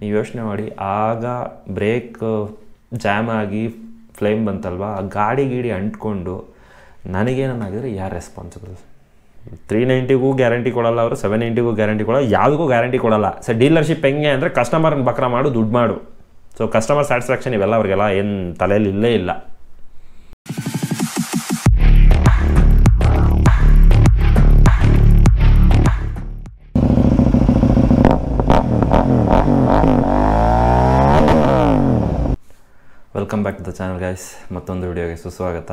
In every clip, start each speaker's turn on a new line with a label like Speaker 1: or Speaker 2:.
Speaker 1: ನೀವು ಯೋಚನೆ ಮಾಡಿ ಆಗ ಬ್ರೇಕ್ ಜಾಮ್ ಆಗಿ ಫ್ಲೇಮ್ ಬಂತಲ್ವಾ ಆ ಗಾಡಿ ಗೀಡಿ ಅಂಟ್ಕೊಂಡು ನನಗೇನಾಗಿದ್ರೆ ಯಾರು ರೆಸ್ಪಾನ್ಸಿಬಲ್ ತ್ರೀ ನೈಂಟಿಗೂ ಗ್ಯಾರಂಟಿ ಕೊಡಲ್ಲ ಅವರು ಸೆವೆನ್ ನೈಂಟಿಗೂ ಗ್ಯಾರಂಟಿ ಕೊಡೋಲ್ಲ ಯಾವುದಕ್ಕೂ ಗ್ಯಾರಂಟಿ ಕೊಡಲ್ಲ ಸರ್ ಡೀಲರ್ಶಿಪ್ ಹೆಂಗೆ ಅಂದರೆ ಕಸ್ಟಮರ್ನ ಬಕ್ರ ಮಾಡು ದುಡ್ಡು ಮಾಡು ಸೊ ಕಸ್ಟಮರ್ ಸ್ಯಾಟಿಸ್ಫ್ಯಾಕ್ಷನ್ ಇವೆಲ್ಲ ಅವ್ರಿಗೆಲ್ಲ ಏನು ತಲೆಯಲ್ಲಿ ಇಲ್ಲೇ ಇಲ್ಲ welcome back to the channel guys ಮತ್ತೊಂದು ವಿಡಿಯೋಗೆ ಸುಸ್ವಾಗತ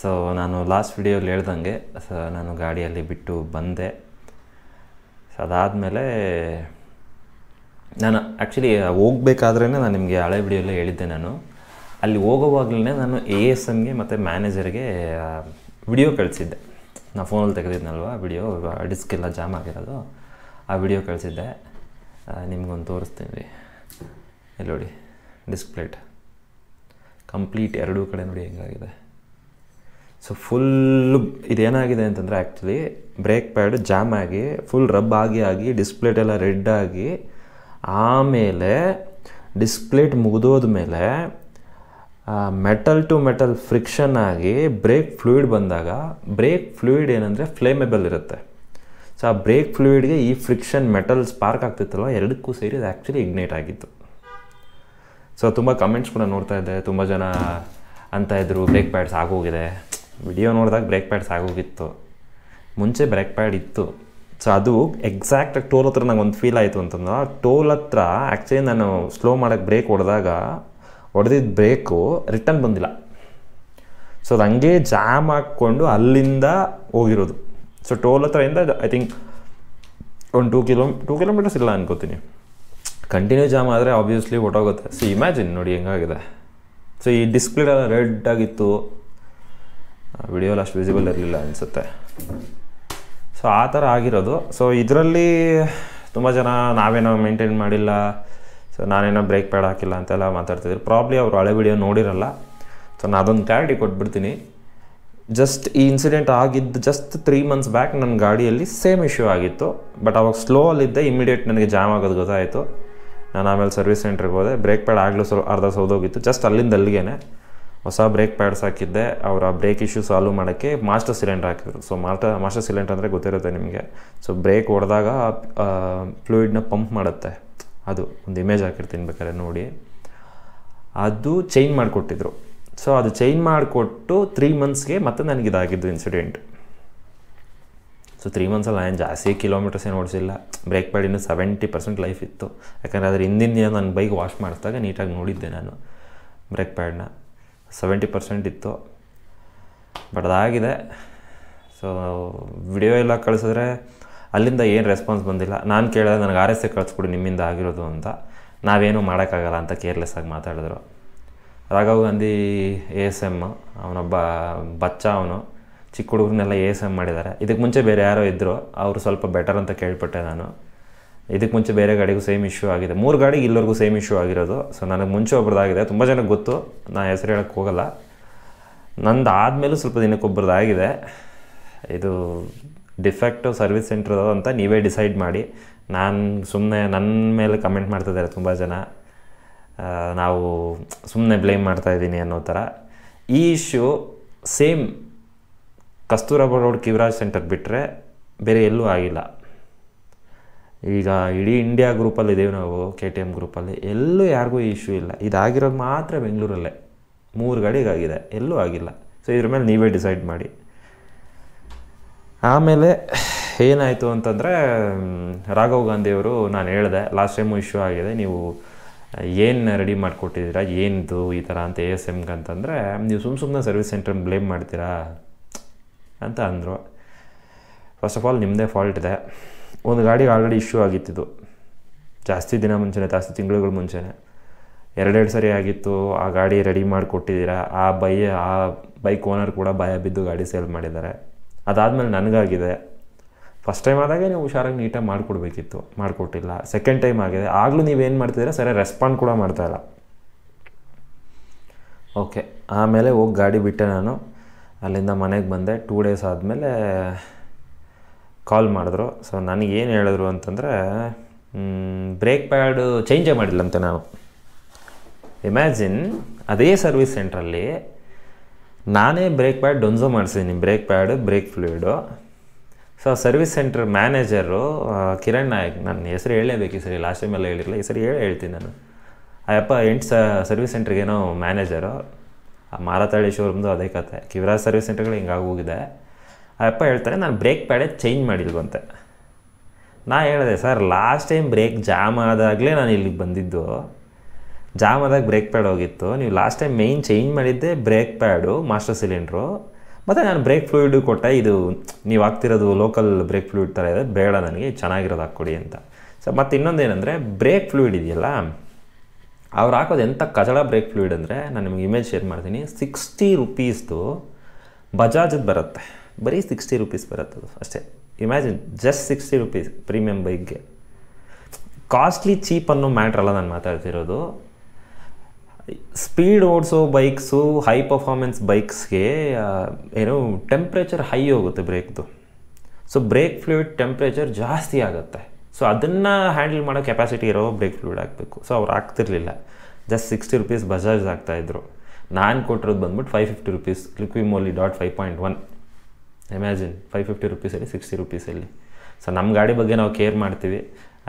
Speaker 1: ಸೊ ನಾನು ಲಾಸ್ಟ್ ವಿಡಿಯೋಲಿ ಹೇಳ್ದಂಗೆ ಸೊ ನಾನು ಗಾಡಿಯಲ್ಲಿ ಬಿಟ್ಟು ಬಂದೆ ಸೊ ಅದಾದಮೇಲೆ ನಾನು ಆ್ಯಕ್ಚುಲಿ ಹೋಗಬೇಕಾದ್ರೇ ನಾನು ನಿಮಗೆ ಹಳೆ ವಿಡಿಯೋಲ್ಲೇ ಹೇಳಿದ್ದೆ ನಾನು ಅಲ್ಲಿ ಹೋಗೋವಾಗಲೇ ನಾನು ಎ ಎಸ್ ಎಮ್ಗೆ ಮತ್ತು ಮ್ಯಾನೇಜರ್ಗೆ ವಿಡಿಯೋ ಕಳಿಸಿದ್ದೆ ನಾನು ಫೋನಲ್ಲಿ ತೆಗೆದಿದ್ನಲ್ವ ವಿಡಿಯೋ ಡಿಸ್ಕೆಲ್ಲ ಜಾಮ್ ಆಗಿರೋದು ಆ ವಿಡಿಯೋ ಕಳಿಸಿದ್ದೆ ನಿಮ್ಗೊಂದು ತೋರಿಸ್ತೀನಿ ಇಲ್ಲಿ ನೋಡಿ ಡಿಸ್ಪ್ಲೇಟ್ ಕಂಪ್ಲೀಟ್ ಎರಡೂ ಕಡೆ ನೋಡಿ ಹೆಂಗಾಗಿದೆ ಸೊ ಫುಲ್ಲು ಇದೇನಾಗಿದೆ ಅಂತಂದರೆ ಆ್ಯಕ್ಚುಲಿ ಬ್ರೇಕ್ ಪ್ಯಾಡ್ ಜಾಮ್ ಆಗಿ ಫುಲ್ ರಬ್ ಆಗಿ ಆಗಿ ಡಿಸ್ಪ್ಲೇಟೆಲ್ಲ ರೆಡ್ ಆಗಿ ಆಮೇಲೆ ಡಿಸ್ಪ್ಲೇಟ್ ಮುಗಿದೋದ ಮೇಲೆ ಮೆಟಲ್ ಟು ಮೆಟಲ್ ಫ್ರಿಕ್ಷನ್ ಆಗಿ ಬ್ರೇಕ್ ಫ್ಲೂಯಿಡ್ ಬಂದಾಗ ಬ್ರೇಕ್ ಫ್ಲೂಯಿಡ್ ಏನಂದರೆ ಫ್ಲೇಮೆಬಲ್ ಇರುತ್ತೆ ಸೊ ಆ ಬ್ರೇಕ್ ಫ್ಲೂಯಿಡ್ಗೆ ಈ ಫ್ರಿಕ್ಷನ್ ಮೆಟಲ್ ಸ್ಪಾರ್ಕ್ ಆಗ್ತಿತ್ತಲ್ಲ ಎರಡಕ್ಕೂ ಸೇರಿ ಅದು ಆ್ಯಕ್ಚುಲಿ ಇಗ್ನೇಟ್ ಆಗಿತ್ತು ಸೊ ತುಂಬ ಕಮೆಂಟ್ಸ್ ಕೂಡ ನೋಡ್ತಾ ಇದ್ದೆ ತುಂಬ ಜನ ಅಂತ ಇದ್ದರು ಬ್ರೇಕ್ ಪ್ಯಾಡ್ಸ್ ಆಗೋಗಿದೆ ವಿಡಿಯೋ ನೋಡಿದಾಗ ಬ್ರೇಕ್ ಪ್ಯಾಡ್ಸ್ ಆಗೋಗಿತ್ತು ಮುಂಚೆ ಬ್ರೇಕ್ ಪ್ಯಾಡ್ ಇತ್ತು ಸೊ ಅದು ಎಕ್ಸಾಕ್ಟಾಗಿ ಟೋಲ್ ಹತ್ರ ನಂಗೆ ಒಂದು ಫೀಲ್ ಆಯಿತು ಅಂತಂದ್ರೆ ಟೋಲ್ ಹತ್ರ ಆ್ಯಕ್ಚುಲಿ ನಾನು ಸ್ಲೋ ಮಾಡೋಕ್ಕೆ ಬ್ರೇಕ್ ಹೊಡೆದಾಗ ಹೊಡೆದಿದ್ದ ಬ್ರೇಕು ರಿಟರ್ನ್ ಬಂದಿಲ್ಲ ಸೊ ಅದು ಹಂಗೆ ಜಾಮ್ ಹಾಕ್ಕೊಂಡು ಅಲ್ಲಿಂದ ಹೋಗಿರೋದು ಸೊ ಟೋಲ್ ಹತ್ರ ಇಂದ ಐ ಥಿಂಕ್ ಒಂದು ಟೂ ಕಿಲೋ ಟೂ ಕಿಲೋಮೀಟರ್ಸ್ ಇಲ್ಲ ಅನ್ಕೋತೀನಿ ಕಂಟಿನ್ಯೂ ಜಾಮ್ ಆದರೆ ಆಬ್ವಿಯಸ್ಲಿ ಹೊಟ್ಟೋಗುತ್ತೆ ಸೊ ಇಮ್ಯಾಜಿನ್ ನೋಡಿ ಹೆಂಗಾಗಿದೆ ಸೊ ಈ ಎಲ್ಲ ರೆಡ್ ಆಗಿತ್ತು ವಿಡಿಯೋ ಅಷ್ಟು ವಿಸಿಬಲ್ ಇರಲಿಲ್ಲ ಅನಿಸುತ್ತೆ ಸೊ ಆ ಥರ ಆಗಿರೋದು ಸೊ ಇದರಲ್ಲಿ ತುಂಬ ಜನ ನಾವೇನೋ ಮೇಂಟೈನ್ ಮಾಡಿಲ್ಲ ಸೊ ನಾನೇನೋ ಬ್ರೇಕ್ ಪ್ಯಾಡ್ ಹಾಕಿಲ್ಲ ಅಂತೆಲ್ಲ ಮಾತಾಡ್ತಿದ್ರು ಪ್ರಾಬ್ಲಿ ಅವರು ಹಳೆ ವಿಡಿಯೋ ನೋಡಿರಲ್ಲ ಸೊ ನಾನು ಅದೊಂದು ಕ್ಲಾರಿಟಿ ಕೊಟ್ಬಿಡ್ತೀನಿ ಜಸ್ಟ್ ಈ ಇನ್ಸಿಡೆಂಟ್ ಆಗಿದ್ದು ಜಸ್ಟ್ ತ್ರೀ ಮಂತ್ಸ್ ಬ್ಯಾಕ್ ನನ್ನ ಗಾಡಿಯಲ್ಲಿ ಸೇಮ್ ಇಶ್ಯೂ ಆಗಿತ್ತು ಬಟ್ ಅವಾಗ ಸ್ಲೋ ಅಲ್ಲಿದ್ದೆ ಇಮಿಡಿಯೇಟ್ ನನಗೆ ಜಾಮ್ ಆಗೋದು ಗೊತ್ತಾಯಿತು ನಾನು ಆಮೇಲೆ ಸರ್ವಿಸ್ ಸೆಂಟ್ರಿಗೆ ಹೋದೆ ಬ್ರೇಕ್ ಪ್ಯಾಡ್ ಆಗಲೂ ಸ್ವಲ್ಪ ಅರ್ಧ ಸೌದೋಗಿತ್ತು ಜಸ್ಟ್ ಅಲ್ಲಿಂದ ಅಲ್ಲಿಗೆ ಹೊಸ ಬ್ರೇಕ್ ಪ್ಯಾಡ್ಸ್ ಹಾಕಿದ್ದೆ ಅವರ ಬ್ರೇಕ್ ಇಶ್ಯೂ ಸಾಲ್ವ್ ಮಾಡೋಕ್ಕೆ ಮಾಸ್ಟರ್ ಸಿಲಿಂಡರ್ ಹಾಕಿದ್ರು ಸೊ ಮಾಸ್ಟರ್ ಮಾಸ್ಟರ್ ಸಿಲಿಂಡರ್ ಅಂದರೆ ಗೊತ್ತಿರುತ್ತೆ ನಿಮಗೆ ಸೊ ಬ್ರೇಕ್ ಹೊಡೆದಾಗ ಫ್ಲೂಯಿಡ್ನ ಪಂಪ್ ಮಾಡುತ್ತೆ ಅದು ಒಂದು ಇಮೇಜ್ ಹಾಕಿರ್ತೀನಿ ಬೇಕಾದ್ರೆ ನೋಡಿ ಅದು ಚೇಂಜ್ ಮಾಡಿಕೊಟ್ಟಿದ್ರು ಸೊ ಅದು ಚೇಂಜ್ ಮಾಡಿಕೊಟ್ಟು ತ್ರೀ ಮಂತ್ಸ್ಗೆ ಮತ್ತೆ ನನಗಿದಾಗಿದ್ದು ಇನ್ಸಿಡೆಂಟ್ ಸೊ ತ್ರೀ ಮಂತ್ಸಲ್ಲಿ ನಾನು ಜಾಸ್ತಿ ಕಿಲೋಮೀಟರ್ಸ್ ಏನು ಓಡಿಸಿಲ್ಲ ಬ್ರೇಕ್ ಪ್ಯಾಡಿನ ಸೆವೆಂಟಿ ಪರ್ಸೆಂಟ್ ಲೈಫ್ ಇತ್ತು ಯಾಕಂದರೆ ಅದ್ರ ಹಿಂದಿನ ದಿನ ನನ್ನ ಬೈಕ್ ವಾಶ್ ಮಾಡಿಸಿದಾಗ ನೀಟಾಗಿ ನೋಡಿದ್ದೆ ನಾನು ಬ್ರೇಕ್ ಪ್ಯಾಡ್ನ ಸೆವೆಂಟಿ ಪರ್ಸೆಂಟ್ ಇತ್ತು ಬಟ್ ಅದಾಗಿದೆ ಸೊ ವಿಡಿಯೋ ಎಲ್ಲ ಕಳಿಸಿದ್ರೆ ಅಲ್ಲಿಂದ ಏನು ರೆಸ್ಪಾನ್ಸ್ ಬಂದಿಲ್ಲ ನಾನು ಕೇಳಿದ್ರೆ ನನಗೆ ಆರ್ ಎಸ್ ಎ ಕಳಿಸ್ಕೊಡಿ ನಿಮ್ಮಿಂದ ಆಗಿರೋದು ಅಂತ ನಾವೇನು ಮಾಡೋಕ್ಕಾಗಲ್ಲ ಅಂತ ಕೇರ್ಲೆಸ್ ಆಗಿ ಮಾತಾಡಿದ್ರು Raghav Gandhi A S M ಅವನೊಬ್ಬ ಬಚ್ಚ ಅವನು ಚಿಕ್ಕ ಹುಡುಗರನ್ನೆಲ್ಲ ಎ ಎಸ್ ಎಮ್ ಮಾಡಿದ್ದಾರೆ ಇದಕ್ಕೆ ಮುಂಚೆ ಬೇರೆ ಯಾರೋ ಇದ್ದರು ಅವರು ಸ್ವಲ್ಪ ಬೆಟರ್ ಅಂತ ಕೇಳ್ಪಟ್ಟೆ ನಾನು ಇದಕ್ಕೆ ಮುಂಚೆ ಬೇರೆ ಗಾಡಿಗೂ ಸೇಮ್ ಇಶ್ಯೂ ಆಗಿದೆ ಮೂರು ಗಾಡಿಗೆ ಇಲ್ಲವರೆಗೂ ಸೇಮ್ ಇಶ್ಯೂ ಆಗಿರೋದು ಸೊ ನನಗೆ ಮುಂಚೆ ಒಬ್ಬರದಾಗಿದೆ ತುಂಬ ಜನಕ್ಕೆ ಗೊತ್ತು ನಾನು ಹೆಸರು ಹೇಳೋಕ್ಕೆ ಹೋಗಲ್ಲ ನಂದು ಆದಮೇಲೂ ಸ್ವಲ್ಪ ದಿನಕ್ಕೆ ಒಬ್ಬರದ್ದಾಗಿದೆ ಇದು ಡಿಫೆಕ್ಟು ಸರ್ವಿಸ್ ಸೆಂಟ್ರದು ಅಂತ ನೀವೇ ಡಿಸೈಡ್ ಮಾಡಿ ನಾನು ಸುಮ್ಮನೆ ನನ್ನ ಮೇಲೆ ಕಮೆಂಟ್ ಮಾಡ್ತಿದ್ದಾರೆ ತುಂಬ ಜನ ನಾವು ಸುಮ್ಮನೆ ಬ್ಲೇಮ್ ಮಾಡ್ತಾಯಿದ್ದೀನಿ ಅನ್ನೋ ಥರ ಈ ಇಶ್ಯೂ ಸೇಮ್ ಕಸ್ತೂರಬಾ ರೋಡ್ ಕಿವರಾಜ್ ಸೆಂಟರ್ ಬಿಟ್ಟರೆ ಬೇರೆ ಎಲ್ಲೂ ಆಗಿಲ್ಲ ಈಗ ಇಡೀ ಇಂಡಿಯಾ ಗ್ರೂಪಲ್ಲಿ ಇದ್ದೀವಿ ನಾವು ಕೆ ಟಿ ಎಮ್ ಗ್ರೂಪಲ್ಲಿ ಎಲ್ಲೂ ಯಾರಿಗೂ ಇಶ್ಯೂ ಇಲ್ಲ ಇದಾಗಿರೋದು ಮಾತ್ರ ಬೆಂಗಳೂರಲ್ಲೇ ಮೂರು ಗಾಡಿಗಾಗಿದೆ ಎಲ್ಲೂ ಆಗಿಲ್ಲ ಸೊ ಇದ್ರ ಮೇಲೆ ನೀವೇ ಡಿಸೈಡ್ ಮಾಡಿ ಆಮೇಲೆ ಏನಾಯಿತು ಅಂತಂದರೆ ರಾಘವ್ ಗಾಂಧಿಯವರು ನಾನು ಹೇಳಿದೆ ಲಾಸ್ಟ್ ಟೈಮು ಇಶ್ಯೂ ಆಗಿದೆ ನೀವು ಏನು ರೆಡಿ ಮಾಡಿಕೊಟ್ಟಿದ್ದೀರಾ ಏನಿದು ಈ ಥರ ಅಂತ ಎ ಎಸ್ ಎಮ್ಗೆ ಅಂತಂದರೆ ನೀವು ಸುಮ್ಮ ಸುಮ್ಮನೆ ಸರ್ವಿಸ್ ಸೆಂಟ್ರನ್ನ ಬ್ಲೇಮ್ ಮಾಡ್ತೀರಾ ಅಂತ ಅಂದರು ಫಸ್ಟ್ ಆಫ್ ಆಲ್ ನಿಮ್ಮದೇ ಫಾಲ್ಟ್ ಇದೆ ಒಂದು ಗಾಡಿಗೆ ಆಲ್ರೆಡಿ ಇಶ್ಯೂ ಆಗಿತ್ತಿದ್ದು ಜಾಸ್ತಿ ದಿನ ಮುಂಚೆನೇ ಜಾಸ್ತಿ ತಿಂಗಳುಗಳ ಮುಂಚೆನೇ ಎರಡೆರಡು ಸರಿ ಆಗಿತ್ತು ಆ ಗಾಡಿ ರೆಡಿ ಮಾಡಿಕೊಟ್ಟಿದ್ದೀರಾ ಆ ಬೈ ಆ ಬೈಕ್ ಓನರ್ ಕೂಡ ಭಯ ಬಿದ್ದು ಗಾಡಿ ಸೇಲ್ ಮಾಡಿದ್ದಾರೆ ಅದಾದಮೇಲೆ ನನಗಾಗಿದೆ ಫಸ್ಟ್ ಟೈಮ್ ಆದಾಗೆ ನೀವು ಹುಷಾರಾಗಿ ನೀಟಾಗಿ ಮಾಡಿಕೊಡ್ಬೇಕಿತ್ತು ಮಾಡಿಕೊಟ್ಟಿಲ್ಲ ಸೆಕೆಂಡ್ ಟೈಮ್ ಆಗಿದೆ ಆಗಲೂ ನೀವೇನು ಮಾಡ್ತಿದ್ದೀರಾ ಸರಿ ರೆಸ್ಪಾಂಡ್ ಕೂಡ ಮಾಡ್ತಾಯಿಲ್ಲ ಓಕೆ ಆಮೇಲೆ ಹೋಗಿ ಗಾಡಿ ಬಿಟ್ಟೆ ನಾನು ಅಲ್ಲಿಂದ ಮನೆಗೆ ಬಂದೆ ಟೂ ಡೇಸ್ ಆದಮೇಲೆ ಕಾಲ್ ಮಾಡಿದ್ರು ಸೊ ನನಗೇನು ಹೇಳಿದ್ರು ಅಂತಂದರೆ ಬ್ರೇಕ್ ಪ್ಯಾಡು ಚೇಂಜೇ ಮಾಡಿಲ್ಲಂತೆ ನಾನು ಇಮ್ಯಾಜಿನ್ ಅದೇ ಸರ್ವಿಸ್ ಸೆಂಟ್ರಲ್ಲಿ ನಾನೇ ಬ್ರೇಕ್ ಪ್ಯಾಡ್ ಡೊನ್ಸೋ ಮಾಡಿಸಿದ್ದೀನಿ brake pad brake fluid so service centre manager Kiran Nayak ನನ್ನ ಹೆಸರು ಹೇಳಲೇಬೇಕು ಈ ಸರಿ ಲಾಸ್ಟ್ ಟೈಮೆಲ್ಲ ಹೇಳಿರಲಿಲ್ಲ ಈ ಸರಿ ಹೇಳಿ ಹೇಳ್ತೀನಿ ನಾನು ಅಯ್ಯಪ್ಪ ಎಂಟು ಸರ್ವಿಸ್ ಸೆಂಟ್ರಿಗೇನೋ ಮ್ಯಾನೇಜರು ಆ ಮಾರತಾಳಿ ಶೋರೂಮ್ದು ಅದೇ ಕಥೆ ಕಿವರಾಜ್ ಸರ್ವಿಸ್ ಸೆಂಟರ್ಗಳು ಹಿಂಗಾಗಿ ಹೋಗಿದೆ ಆ ಅಪ್ಪ ಹೇಳ್ತಾರೆ ನಾನು ಬ್ರೇಕ್ ಪ್ಯಾಡೆ ಚೇಂಜ್ ಮಾಡಿಲ್ವಂತೆ ನಾ ಹೇಳಿದೆ sir last time brake jam ಆದಾಗಲೇ ನಾನು ಇಲ್ಲಿಗೆ ಬಂದಿದ್ದು ಜಾಮ್ ಆದಾಗ ಬ್ರೇಕ್ ಪ್ಯಾಡ್ ಹೋಗಿತ್ತು ನೀವು ಲಾಸ್ಟ್ ಟೈಮ್ ಮೇಯ್ನ್ ಚೇಂಜ್ ಮಾಡಿದ್ದೆ ಬ್ರೇಕ್ ಪ್ಯಾಡು ಮಾಸ್ಟರ್ ಸಿಲಿಂಡ್ರು ಮತ್ತು ನಾನು ಬ್ರೇಕ್ ಫ್ಲೂಯಿಡ್ ಕೊಟ್ಟೆ ಇದು ನೀವು ಹಾಕ್ತಿರೋದು ಲೋಕಲ್ ಬ್ರೇಕ್ ಫ್ಲೂಯಿಡ್ ಥರ ಇದೆ ಬೇಡ ನನಗೆ ಚೆನ್ನಾಗಿರೋದು ಹಾಕ್ಕೊಡಿ ಅಂತ ಸೊ ಮತ್ತು ಏನಂದರೆ ಬ್ರೇಕ್ ಫ್ಲೂಯಿಡ್ ಇದೆಯಲ್ಲ ಅವ್ರು ಹಾಕೋದು ಎಂಥ ಕಜಳ ಬ್ರೇಕ್ ಫ್ಲೂಯಿಡ್ ಅಂದರೆ ನಾನು ನಿಮಗೆ ಇಮೇಜ್ ಶೇರ್ ಮಾಡ್ತೀನಿ ಸಿಕ್ಸ್ಟಿ ರುಪೀಸ್ದು ಬಜಾಜದ್ದು ಬರುತ್ತೆ ಬರೀ ಸಿಕ್ಸ್ಟಿ ರುಪೀಸ್ ಬರುತ್ತೆ ಅದು ಅಷ್ಟೇ imagine just sixty rupees premium ಬೈಕ್ಗೆ ಕಾಸ್ಟ್ಲಿ ಚೀಪ್ ಅನ್ನೋ ಮ್ಯಾಟ್ರಲ್ಲ ನಾನು ಮಾತಾಡ್ತಿರೋದು ಸ್ಪೀಡ್ ಓಡಿಸೋ ಬೈಕ್ಸು ಹೈ ಪರ್ಫಾರ್ಮೆನ್ಸ್ ಬೈಕ್ಸ್ಗೆ ಏನು ಟೆಂಪ್ರೇಚರ್ ಹೈ ಹೋಗುತ್ತೆ ಬ್ರೇಕ್ದು ಸೊ ಬ್ರೇಕ್ ಫ್ಲೂಯಿಡ್ ಟೆಂಪ್ರೇಚರ್ ಜಾಸ್ತಿ ಆಗುತ್ತೆ ಸೊ ಅದನ್ನು ಹ್ಯಾಂಡಲ್ ಮಾಡೋ ಕೆಪಾಸಿಟಿ ಇರೋ ಬ್ರೇಕ್ ಫ್ಲೂಡ್ ಹಾಕಬೇಕು ಸೊ ಅವ್ರು ಹಾಕ್ತಿರ್ಲಿಲ್ಲ ಜಸ್ಟ್ ಸಿಕ್ಸ್ಟಿ ರುಪೀಸ್ ಬಜಾಜ್ ಆಗ್ತಾಯಿದ್ರು ನಾನು ಕೊಟ್ಟಿರೋದು ಬಂದ್ಬಿಟ್ಟು ಫೈವ್ ಫಿಫ್ಟಿ ರುಪೀಸ್ ಮೋಲಿ dot five point one imagine five fifty ರುಪೀಸಲ್ಲಿ ಸಿಕ್ಸ್ಟಿ ರುಪೀಸಲ್ಲಿ ಸೊ ನಮ್ಮ ಗಾಡಿ ಬಗ್ಗೆ ನಾವು ಕೇರ್ ಮಾಡ್ತೀವಿ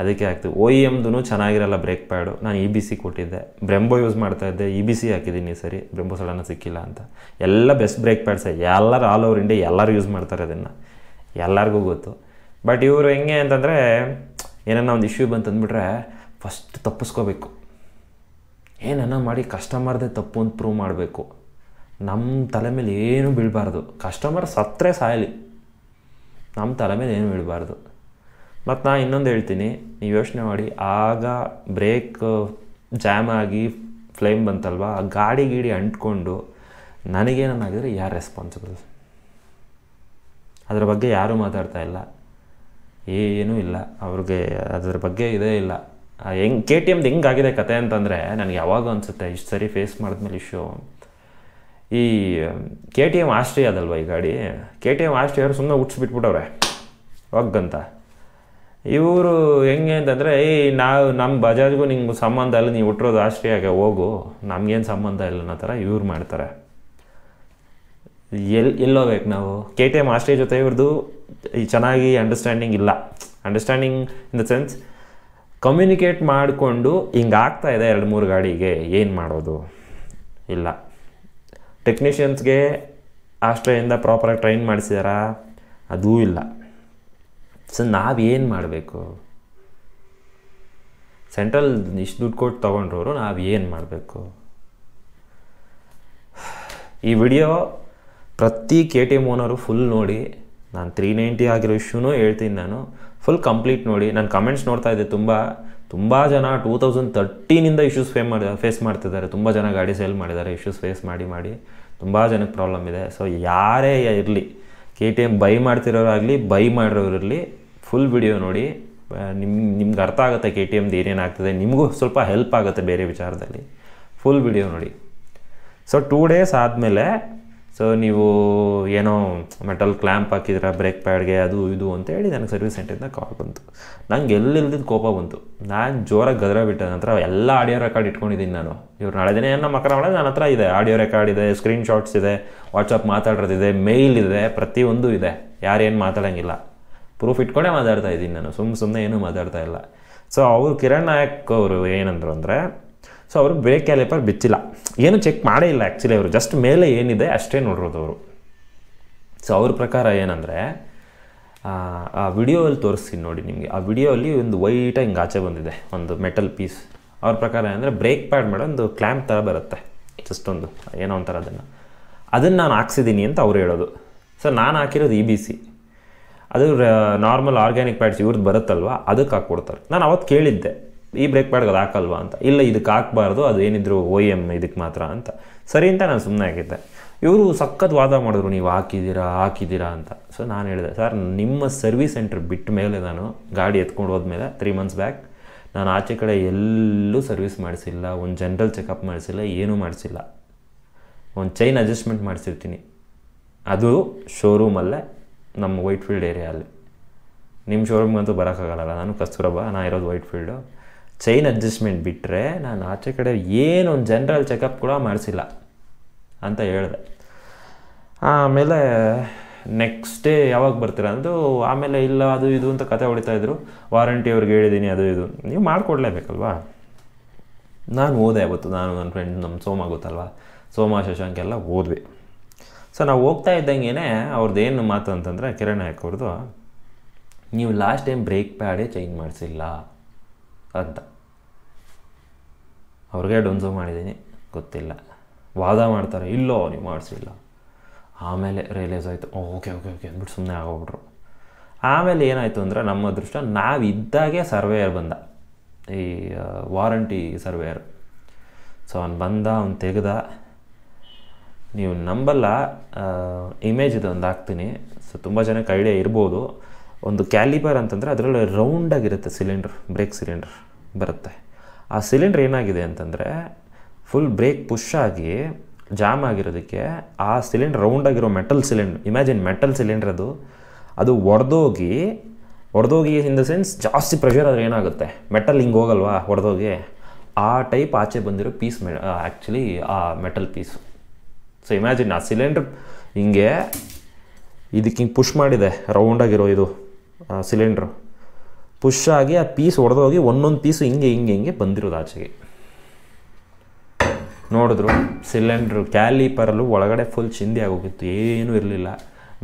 Speaker 1: ಅದಕ್ಕೆ ಹಾಕ್ತೀವಿ ಓ ಇ ಎಮ್ದು ಚೆನ್ನಾಗಿರಲ್ಲ ಬ್ರೇಕ್ ಪ್ಯಾಡು ನಾನು ಇ ಬಿ ಸಿ ಕೊಟ್ಟಿದ್ದೆ ಬ್ರೆಂಬೋ ಯೂಸ್ ಮಾಡ್ತಾಯಿದ್ದೆ ಇ e ಬಿ ಸಿ ಹಾಕಿದ್ದೀನಿ ಸರಿ ಬ್ರೆಂಬೋ ಸಡನ್ನ ಸಿಕ್ಕಿಲ್ಲ ಅಂತ ಎಲ್ಲ ಬೆಸ್ಟ್ ಬ್ರೇಕ್ ಪ್ಯಾಡ್ಸ ಎಲ್ಲರೂ ಆಲ್ ಓವರ್ ಇಂಡಿಯಾ ಎಲ್ಲರೂ ಯೂಸ್ ಮಾಡ್ತಾರೆ ಅದನ್ನು ಎಲ್ಲರಿಗೂ ಗೊತ್ತು ಬಟ್ ಇವರು ಹೆಂಗೆ ಅಂತಂದರೆ ಏನನ್ನ ಒಂದು ಇಶ್ಯೂ ಬಂತಂದ್ಬಿಟ್ರೆ ಫಸ್ಟ್ ತಪ್ಪಿಸ್ಕೋಬೇಕು ಏನನ್ನ ಮಾಡಿ ಕಸ್ಟಮರ್ದೇ ತಪ್ಪು ಅಂತ ಪ್ರೂವ್ ಮಾಡಬೇಕು ನಮ್ಮ ತಲೆ ಮೇಲೆ ಏನು ಬೀಳಬಾರ್ದು ಕಸ್ಟಮರ್ ಸತ್ತರೆ ಸಾಯಲಿ ನಮ್ಮ ತಲೆ ಮೇಲೆ ಏನು ಬೀಳಬಾರ್ದು ಮತ್ತು ನಾನು ಇನ್ನೊಂದು ಹೇಳ್ತೀನಿ ನೀವು ಯೋಚನೆ ಮಾಡಿ ಆಗ ಬ್ರೇಕ್ ಜಾಮ್ ಆಗಿ ಫ್ಲೇಮ್ ಬಂತಲ್ವ ಆ ಗಾಡಿ ಗೀಡಿ ಅಂಟ್ಕೊಂಡು ನನಗೇನಾಗಿದ್ರೆ ಯಾರು ರೆಸ್ಪಾನ್ಸಿಬಲ್ ಅದ್ರ ಬಗ್ಗೆ ಯಾರೂ ಮಾತಾಡ್ತಾ ಇಲ್ಲ ಏನೂ ಇಲ್ಲ ಅವ್ರಿಗೆ ಅದ್ರ ಬಗ್ಗೆ ಇದೇ ಇಲ್ಲ ಹೆಂಗ್ ಕೆ ಟಿ ಎಮ್ದು ಹೆಂಗಾಗಿದೆ ಕತೆ ಅಂತಂದರೆ ನನಗೆ ಯಾವಾಗ ಅನಿಸುತ್ತೆ ಇಷ್ಟು ಸರಿ ಫೇಸ್ ಮಾಡಿದ್ಮೇಲೆ ಇಶ್ಯೂ ಈ ಕೆ ಟಿ ಎಮ್ ಆಸ್ಟ್ರಿ ಅದಲ್ವ ಈ ಗಾಡಿ ಕೆ ಟಿ ಎಮ್ ಆಸ್ಟ್ರಿ ಅವರು ಸುಮ್ಮನೆ ಹುಟ್ಸ್ಬಿಟ್ಬಿಟ್ಟವ್ರೆ ಒಗ್ಗಂತ ಇವರು ಹೆಂಗೆ ಅಂತಂದರೆ ಏಯ್ ನಾವು ನಮ್ಮ ಬಜಾಜ್ಗೂ ನಿಂಗೆ ಸಂಬಂಧ ಇಲ್ಲ ನೀವು ಹುಟ್ಟಿರೋದು ಆಸ್ಟ್ರಿಯಾಗೆ ಹೋಗು ನಮಗೇನು ಸಂಬಂಧ ಇಲ್ಲ ಅನ್ನೋ ಥರ ಇವ್ರು ಮಾಡ್ತಾರೆ ಎಲ್ಲಿ ಎಲ್ಲೋಬೇಕು ನಾವು ಕೆ ಟಿ ಎಮ್ ಆಸ್ಟ್ರಿ ಜೊತೆ ಇವ್ರದ್ದು ಚೆನ್ನಾಗಿ ಅಂಡರ್ಸ್ಟ್ಯಾಂಡಿಂಗ್ ಇಲ್ಲ understanding in the sense communicate ಮಾಡಿಕೊಂಡು ಆಗ್ತಾ ಇದೆ ಎರಡು ಮೂರು ಗಾಡಿಗೆ ಏನು ಮಾಡೋದು ಇಲ್ಲ ಟೆಕ್ನಿಷಿಯನ್ಸ್ಗೆ ಆಶ್ರಯಿಂದ ಪ್ರಾಪರಾಗಿ ಟ್ರೈನ್ ಮಾಡಿಸಿದಾರಾ ಅದೂ ಇಲ್ಲ ಸೊ ನಾವೇನು ಮಾಡಬೇಕು ಸೆಂಟ್ರಲ್ ಇಷ್ಟು ದುಡ್ಡು ಕೊಟ್ಟು ತೊಗೊಂಡ್ರವರು ನಾವು ಏನು ಮಾಡಬೇಕು ಈ ವಿಡಿಯೋ ಪ್ರತಿ K T M owner full ನೋಡಿ ನಾನು ತ್ರೀ ನೈಂಟಿ ಆಗಿರೋ ಇಶ್ಯೂನೂ ಹೇಳ್ತೀನಿ ನಾನು ಫುಲ್ ಕಂಪ್ಲೀಟ್ ನೋಡಿ ನಾನು ಕಮೆಂಟ್ಸ್ ನೋಡ್ತಾ ಇದ್ದೆ ತುಂಬ ತುಂಬ ಜನ ಟೂ ತೌಸಂಡ್ ತರ್ಟೀನಿಂದ ಇಶ್ಯೂಸ್ ಫೇಮ್ ಮಾಡಿ ಫೇಸ್ ಮಾಡ್ತಿದ್ದಾರೆ ತುಂಬ ಜನ ಗಾಡಿ ಸೇಲ್ ಮಾಡಿದ್ದಾರೆ ಇಶ್ಯೂಸ್ ಫೇಸ್ ಮಾಡಿ ಮಾಡಿ ತುಂಬ ಜನಕ್ಕೆ ಪ್ರಾಬ್ಲಮ್ ಇದೆ ಸೊ ಯಾರೇ ಇರಲಿ ಕೆ ಟಿ ಎಮ್ ಬೈ ಮಾಡ್ತಿರೋರಾಗಲಿ ಬೈ ಇರಲಿ ಫುಲ್ ವಿಡಿಯೋ ನೋಡಿ ನಿಮ್ಮ ನಿಮ್ಗೆ ಅರ್ಥ ಆಗುತ್ತೆ ಕೆ ಟಿ ಎಮ್ದು ಏನೇನಾಗ್ತದೆ ನಿಮಗೂ ಸ್ವಲ್ಪ ಹೆಲ್ಪ್ ಆಗುತ್ತೆ ಬೇರೆ ವಿಚಾರದಲ್ಲಿ ಫುಲ್ ವಿಡಿಯೋ ನೋಡಿ ಸೊ ಟೂ ಡೇಸ್ ಆದಮೇಲೆ ಸೊ ನೀವು ಏನೋ ಮೆಟಲ್ ಕ್ಲ್ಯಾಂಪ್ ಹಾಕಿದ್ರೆ ಬ್ರೇಕ್ ಪ್ಯಾಡ್ಗೆ ಅದು ಇದು ಅಂತೇಳಿ ನನಗೆ ಸರ್ವಿಸ್ ಸೆಂಟರಿಂದ ಕಾಲ್ ಬಂತು ನಂಗೆ ಎಲ್ಲಿಲ್ದಿದ್ದು ಕೋಪ ಬಂತು ನಾನು ಜೋರಾಗಿ ಗದ್ರ ಬಿಟ್ಟೆ ನಂತರ ಎಲ್ಲ ಆಡಿಯೋ ರೆಕಾರ್ಡ್ ಇಟ್ಕೊಂಡಿದ್ದೀನಿ ನಾನು ಇವ್ರು ನಾಳೆ ದಿನ ಏನೋ ಮಕ್ಕಳ ಮಾಡೋದು ನನ್ನ ಹತ್ರ ಇದೆ ಆಡಿಯೋ ರೆಕಾರ್ಡ್ ಇದೆ ಸ್ಕ್ರೀನ್ ಶಾಟ್ಸ್ ಇದೆ ವಾಟ್ಸಪ್ ಮಾತಾಡೋದಿದೆ ಮೇಲ್ ಇದೆ ಪ್ರತಿಯೊಂದು ಇದೆ ಯಾರೇನು ಮಾತಾಡೋಂಗಿಲ್ಲ ಪ್ರೂಫ್ ಇಟ್ಕೊಂಡೇ ಮಾತಾಡ್ತಾ ಇದ್ದೀನಿ ನಾನು ಸುಮ್ಮನೆ ಸುಮ್ಮನೆ ಏನೂ ಮಾತಾಡ್ತಾ ಇಲ್ಲ ಸೊ ಅವರು ಕಿರಣ್ ನಾಯಕ್ ಅವರು ಏನಂದ್ರು ಅಂದರೆ ಸೊ ಅವರು ಬ್ರೇಕ್ ಕ್ಯಾಲಿಪರ್ ಬಿಚ್ಚಿಲ್ಲ ಏನು ಚೆಕ್ ಮಾಡೇ ಇಲ್ಲ ಆ್ಯಕ್ಚುಲಿ ಅವರು ಜಸ್ಟ್ ಮೇಲೆ ಏನಿದೆ ಅಷ್ಟೇ ನೋಡಿರೋದು ಅವರು ಸೊ ಅವ್ರ ಪ್ರಕಾರ ಏನಂದರೆ ಆ ವಿಡಿಯೋಲ್ಲಿ ತೋರಿಸ್ತೀನಿ ನೋಡಿ ನಿಮಗೆ ಆ ವಿಡಿಯೋಲ್ಲಿ ಒಂದು ವೈಟ್ ಹಿಂಗೆ ಆಚೆ ಬಂದಿದೆ ಒಂದು ಮೆಟಲ್ ಪೀಸ್ ಅವ್ರ ಪ್ರಕಾರ ಏನಂದರೆ ಬ್ರೇಕ್ ಪ್ಯಾಡ್ ಮಾಡೋ ಒಂದು ಕ್ಲ್ಯಾಂಪ್ ಥರ ಬರುತ್ತೆ ಜಸ್ಟ್ ಒಂದು ಏನೋ ಒಂಥರ ಅದನ್ನು ಅದನ್ನು ನಾನು ಹಾಕ್ಸಿದ್ದೀನಿ ಅಂತ ಅವ್ರು ಹೇಳೋದು ಸೊ ನಾನು ಹಾಕಿರೋದು ಇ ಬಿ ಸಿ ಅದು ನಾರ್ಮಲ್ ಆರ್ಗ್ಯಾನಿಕ್ ಪ್ಯಾಡ್ಸ್ ಇವ್ರದ್ದು ಬರುತ್ತಲ್ವ ಅದಕ್ಕೆ ಹಾಕ್ಕೊಡ್ತಾರೆ ನಾನು ಅವತ್ತು ಕೇಳಿದ್ದೆ ಈ ಬ್ರೇಕ್ ಪ್ಯಾಡ್ಗೆ ಅದು ಹಾಕಲ್ವಾ ಅಂತ ಇಲ್ಲ ಇದಕ್ಕೆ ಹಾಕಬಾರ್ದು ಅದು ಏನಿದ್ರು ಓ ಎಮ್ e ಇದಕ್ಕೆ ಮಾತ್ರ ಅಂತ ಸರಿ ಅಂತ ನಾನು ಸುಮ್ಮನೆ ಆಗಿದ್ದೆ ಇವರು ಸಖತ್ ವಾದ ಮಾಡಿದ್ರು ನೀವು ಹಾಕಿದ್ದೀರಾ ಹಾಕಿದ್ದೀರಾ ಅಂತ ಸೊ ನಾನು ಹೇಳಿದೆ ಸರ್ ನಿಮ್ಮ ಸರ್ವಿಸ್ ಸೆಂಟ್ರ್ ಬಿಟ್ಟ ಮೇಲೆ ನಾನು ಗಾಡಿ ಎತ್ಕೊಂಡು ಹೋದ್ಮೇಲೆ ತ್ರೀ ಮಂತ್ಸ್ ಬ್ಯಾಕ್ ನಾನು ಆಚೆ ಕಡೆ ಎಲ್ಲೂ ಸರ್ವಿಸ್ ಮಾಡಿಸಿಲ್ಲ ಒಂದು ಜನರಲ್ ಚೆಕಪ್ ಮಾಡಿಸಿಲ್ಲ ಏನೂ ಮಾಡಿಸಿಲ್ಲ ಒಂದು ಚೈನ್ ಅಡ್ಜಸ್ಟ್ಮೆಂಟ್ ಮಾಡಿಸಿರ್ತೀನಿ ಅದು ಶೋರೂಮಲ್ಲೇ ನಮ್ಮ ವೈಟ್ ಫೀಲ್ಡ್ ಏರಿಯಾ ಅಲ್ಲಿ ನಿಮ್ಮ ಶೋರೂಮ್ಗಂತೂ ಬರೋಕ್ಕಾಗಲ್ಲ ನಾನು ಕಸ್ತೂರಬ್ಬ ನಾನು ಇರೋದು ವೈಟ್ ಫೀಲ್ಡು ಚೈನ್ ಅಡ್ಜಸ್ಟ್ಮೆಂಟ್ ಬಿಟ್ಟರೆ ನಾನು ಆಚೆ ಕಡೆ ಏನೊಂದು ಜನರಲ್ ಚೆಕಪ್ ಕೂಡ ಮಾಡಿಸಿಲ್ಲ ಅಂತ ಹೇಳಿದೆ ಆಮೇಲೆ ನೆಕ್ಸ್ಟ್ ಡೇ ಯಾವಾಗ ಬರ್ತೀರ ಅಂದು ಆಮೇಲೆ ಇಲ್ಲ ಅದು ಇದು ಅಂತ ಕತೆ ಹೊಡಿತಾಯಿದ್ರು ವಾರಂಟಿ ಅವ್ರಿಗೆ ಹೇಳಿದ್ದೀನಿ ಅದು ಇದು ನೀವು ಮಾಡಿಕೊಡ್ಲೇಬೇಕಲ್ವಾ ನಾನು ಓದೆ ಅವತ್ತು ನಾನು ನನ್ನ ಫ್ರೆಂಡ್ ನಮ್ಮ ಸೋಮ ಗೊತ್ತಲ್ವಾ ಸೋಮ ಶಶಾಂಕ್ ಎಲ್ಲ ಓದ್ವಿ ಸೊ ನಾವು ಹೋಗ್ತಾ ಇದ್ದಂಗೆ ಅವ್ರದ್ದು ಏನು ಮಾತು ಅಂತಂದರೆ ಕಿರಣ್ ಅವ್ರದ್ದು ನೀವು ಲಾಸ್ಟ್ ಟೈಮ್ ಬ್ರೇಕ್ ಪ್ಯಾಡೇ ಚೇಂಜ್ ಮಾಡಿಸಿಲ್ಲ ಅಂತ ಅವ್ರಿಗೆ ಡೊನ್ಸೋ ಮಾಡಿದ್ದೀನಿ ಗೊತ್ತಿಲ್ಲ ವಾದ ಮಾಡ್ತಾರೆ ಇಲ್ಲೋ ನೀವು ಮಾಡಿಸಿಲ್ಲ ಆಮೇಲೆ ರಿಯಲೈಸ್ ಆಯಿತು ಓಕೆ ಓಕೆ ಓಕೆ ಅಂದ್ಬಿಟ್ಟು ಸುಮ್ಮನೆ ಆಗೋಗ್ಬಿಟ್ರು ಆಮೇಲೆ ಏನಾಯಿತು ಅಂದರೆ ನಮ್ಮ ಅದೃಷ್ಟ ನಾವಿದ್ದಾಗೆ ಸರ್ವೇಯರ್ ಬಂದ ಈ ವಾರಂಟಿ ಸರ್ವೇಯರ್ ಸೊ ಅವ್ನು ಬಂದ ಅವ್ನು ತೆಗೆದ ನೀವು ನಂಬಲ್ಲ ಇಮೇಜ್ ಇದು ಒಂದು ಹಾಕ್ತೀನಿ ಸೊ ತುಂಬ ಜನಕ್ಕೆ ಐಡಿಯಾ ಇರ್ಬೋದು ಒಂದು ಕ್ಯಾಲಿಪರ್ ಅಂತಂದರೆ ಅದರಲ್ಲಿ ರೌಂಡಾಗಿರುತ್ತೆ ಸಿಲಿಂಡ್ರ್ ಬ್ರೇಕ್ ಸಿಲಿಂಡ್ರ್ ಬರುತ್ತೆ ಆ ಸಿಲಿಂಡ್ರ್ ಏನಾಗಿದೆ ಅಂತಂದರೆ ಫುಲ್ ಬ್ರೇಕ್ ಪುಷ್ ಆಗಿ ಜಾಮ್ ಆಗಿರೋದಕ್ಕೆ ಆ ಸಿಲಿಂಡ್ರ್ ರೌಂಡಾಗಿರೋ metal cylinder imagine metal cylinder ಅದು ಅದು ಒಡೆದೋಗಿ ಒಡೆದೋಗಿ ಇನ್ ದ ಸೆನ್ಸ್ ಜಾಸ್ತಿ ಪ್ರೆಷರ್ ಆದರೆ ಏನಾಗುತ್ತೆ ಮೆಟಲ್ ಹಿಂಗೆ ಹೋಗಲ್ವಾ ಹೊಡೆದೋಗಿ ಆ ಟೈಪ್ ಆಚೆ ಬಂದಿರೋ ಪೀಸ್ ಮೆ ಆ್ಯಕ್ಚುಲಿ ಆ ಮೆಟಲ್ ಪೀಸ್ ಸೊ ಇಮ್ಯಾಜಿನ್ ಆ ಸಿಲಿಂಡ್ರ್ ಹಿಂಗೆ ಇದಕ್ಕೆ ಹಿಂಗೆ ಪುಷ್ ಮಾಡಿದೆ ರೌಂಡಾಗಿರೋ ಇದು ಸಿಲಿಂಡ್ರು ಪುಷ್ ಆಗಿ ಆ ಪೀಸ್ ಹೊಡೆದೋಗಿ ಒಂದೊಂದು ಪೀಸು ಹಿಂಗೆ ಹಿಂಗೆ ಹಿಂಗೆ ಬಂದಿರೋದು ಆಚೆಗೆ ನೋಡಿದ್ರು ಸಿಲಿಂಡ್ರು ಪರಲು ಒಳಗಡೆ ಫುಲ್ ಚಿಂದಿ ಆಗೋಗಿತ್ತು ಏನೂ ಇರಲಿಲ್ಲ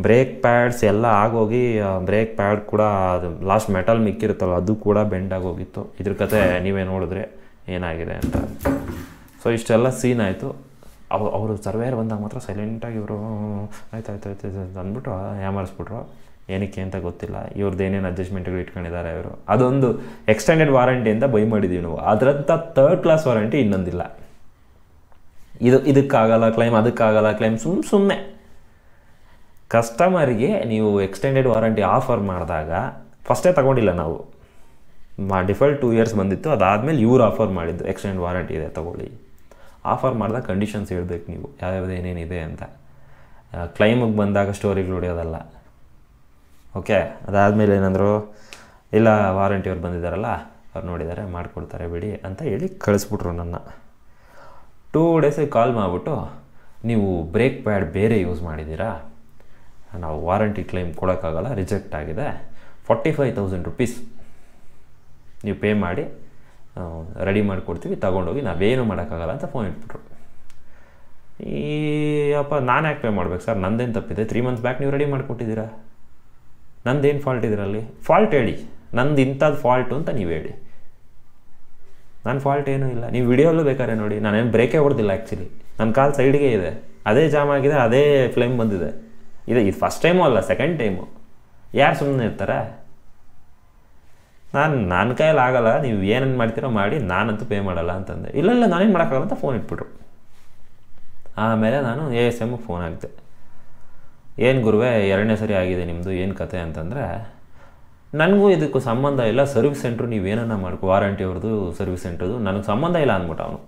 Speaker 1: ಬ್ರೇಕ್ ಪ್ಯಾಡ್ಸ್ ಎಲ್ಲ ಆಗೋಗಿ ಬ್ರೇಕ್ ಪ್ಯಾಡ್ ಕೂಡ ಅದು ಲಾಸ್ಟ್ ಮೆಟಲ್ ಮಿಕ್ಕಿರುತ್ತಲ್ಲ ಅದು ಕೂಡ ಬೆಂಡ್ ಆಗೋಗಿತ್ತು ಇದ್ರ ಕತೆ ನೀವೇ ನೋಡಿದ್ರೆ ಏನಾಗಿದೆ ಅಂತ ಸೊ ಇಷ್ಟೆಲ್ಲ ಸೀನ್ ಆಯಿತು ಅವರು ಸರ್ವೇರ್ ಬಂದಾಗ ಮಾತ್ರ ಸೈಲೆಂಟಾಗಿ ಇವರು ಆಯ್ತು ಆಯ್ತು ಆಯ್ತು ಅಂದ್ಬಿಟ್ಟು ಯಾಮರ್ಸ್ಬಿಟ್ರು ಏನಕ್ಕೆ ಅಂತ ಗೊತ್ತಿಲ್ಲ ಇವ್ರದ್ದು ಏನೇನು ಅಡ್ಜಸ್ಟ್ಮೆಂಟ್ಗಳು ಇಟ್ಕೊಂಡಿದ್ದಾರೆ ಇವರು ಅದೊಂದು ಎಕ್ಸ್ಟೆಂಡೆಡ್ ವಾರಂಟಿ ಅಂತ ಬೈ ಮಾಡಿದ್ದೀವಿ ನಾವು ಅದರಂಥ ತರ್ಡ್ ಕ್ಲಾಸ್ ವಾರಂಟಿ ಇನ್ನೊಂದಿಲ್ಲ ಇದು ಇದಕ್ಕಾಗಲ್ಲ ಕ್ಲೈಮ್ ಅದಕ್ಕಾಗಲ್ಲ ಕ್ಲೈಮ್ ಸುಮ್ಮ ಸುಮ್ಮನೆ ಕಸ್ಟಮರಿಗೆ ನೀವು ಎಕ್ಸ್ಟೆಂಡೆಡ್ ವಾರಂಟಿ ಆಫರ್ ಮಾಡಿದಾಗ ಫಸ್ಟೇ ತಗೊಂಡಿಲ್ಲ ನಾವು ಮಾ ಡಿಫಾಲ್ಟ್ ಟೂ ಇಯರ್ಸ್ ಬಂದಿತ್ತು ಅದಾದಮೇಲೆ ಇವ್ರು ಆಫರ್ ಮಾಡಿದ್ದು ಎಕ್ಸ್ಟೆಂಡ್ ವಾರಂಟಿ ಇದೆ ತೊಗೊಳ್ಳಿ ಆಫರ್ ಮಾಡಿದಾಗ ಕಂಡೀಷನ್ಸ್ ಹೇಳಬೇಕು ನೀವು ಯಾವ್ಯಾವ್ದು ಏನೇನಿದೆ ಅಂತ ಕ್ಲೈಮಿಗೆ ಬಂದಾಗ ಸ್ಟೋರಿಗಳು ಹೊಡೆಯೋದಲ್ಲ ಓಕೆ ಅದಾದಮೇಲೆ ಏನಂದರು ಇಲ್ಲ ವಾರಂಟಿ ಅವ್ರು ಬಂದಿದ್ದಾರಲ್ಲ ಅವ್ರು ನೋಡಿದ್ದಾರೆ ಮಾಡಿಕೊಡ್ತಾರೆ ಬಿಡಿ ಅಂತ ಹೇಳಿ ಕಳಿಸ್ಬಿಟ್ರು ನನ್ನ ಟೂ ಡೇಸಿಗೆ ಕಾಲ್ ಮಾಡಿಬಿಟ್ಟು ನೀವು ಬ್ರೇಕ್ ಪ್ಯಾಡ್ ಬೇರೆ ಯೂಸ್ ಮಾಡಿದ್ದೀರಾ ನಾವು ವಾರಂಟಿ ಕ್ಲೈಮ್ ಕೊಡೋಕ್ಕಾಗಲ್ಲ ರಿಜೆಕ್ಟ್ ಆಗಿದೆ ಫಾರ್ಟಿ ಫೈವ್ ತೌಸಂಡ್ ರುಪೀಸ್ ನೀವು ಪೇ ಮಾಡಿ ರೆಡಿ ಮಾಡಿಕೊಡ್ತೀವಿ ತೊಗೊಂಡೋಗಿ ನಾವೇನು ಮಾಡೋಕ್ಕಾಗಲ್ಲ ಅಂತ ಫೋನ್ ಇಟ್ಬಿಟ್ರು ಈ ಅಪ್ಪ ನಾನು ಯಾಕೆ ಪೇ ಮಾಡ್ಬೇಕು ಸರ್ ನಂದೇನು ತಪ್ಪಿದೆ ತ್ರೀ ಮಂತ್ಸ್ ಬ್ಯಾಕ್ ನೀವು ರೆಡಿ ಮಾಡಿಕೊಟ್ಟಿದ್ದೀರಾ ನಂದೇನು ಫಾಲ್ಟ್ ಇದರಲ್ಲಿ ಫಾಲ್ಟ್ ಹೇಳಿ ನಂದು ಇಂಥದ್ದು ಫಾಲ್ಟು ಅಂತ ನೀವು ಹೇಳಿ ನನ್ನ ಫಾಲ್ಟ್ ಏನೂ ಇಲ್ಲ ನೀವು ವಿಡಿಯೋಲ್ಲೂ ಬೇಕಾರೆ ನೋಡಿ ನಾನೇನು ಬ್ರೇಕೇ ಹೊಡೆದಿಲ್ಲ ಆ್ಯಕ್ಚುಲಿ ನನ್ನ ಕಾಲು ಸೈಡ್ಗೆ ಇದೆ ಅದೇ ಜಾಮ್ ಆಗಿದೆ ಅದೇ ಫ್ಲೇಮ್ ಬಂದಿದೆ ಇದೆ ಇದು ಫಸ್ಟ್ ಟೈಮು ಅಲ್ಲ ಸೆಕೆಂಡ್ ಟೈಮು ಯಾರು ಸುಮ್ಮನೆ ಇರ್ತಾರೆ ನಾನು ನನ್ನ ಕೈಯಲ್ಲಿ ಆಗಲ್ಲ ನೀವು ಏನೇನು ಮಾಡ್ತೀರೋ ಮಾಡಿ ನಾನಂತೂ ಪೇ ಮಾಡಲ್ಲ ಅಂತಂದೆ ಇಲ್ಲ ಇಲ್ಲ ನಾನೇನು ಮಾಡೋಕ್ಕಾಗಲ್ಲ ಅಂತ ಫೋನ್ ಇಟ್ಬಿಟ್ರು ಆಮೇಲೆ ನಾನು ಎ ಎಸ್ ಎಮ್ಗೆ ಫೋನ್ ಹಾಕಿದೆ ಏನು ಗುರುವೆ ಎರಡನೇ ಸರಿ ಆಗಿದೆ ನಿಮ್ಮದು ಏನು ಕತೆ ಅಂತಂದರೆ ನನಗೂ ಇದಕ್ಕೂ ಸಂಬಂಧ ಇಲ್ಲ ಸರ್ವಿಸ್ ಸೆಂಟ್ರು ನೀವೇನನ್ನ ಮಾಡ್ಕೊ ವಾರಂಟಿ ಅವ್ರದ್ದು ಸರ್ವಿಸ್ ಸೆಂಟ್ರದು ನನಗೆ ಸಂಬಂಧ ಇಲ್ಲ ಅಂದ್ಬಿಟ್ಟು ಅವನು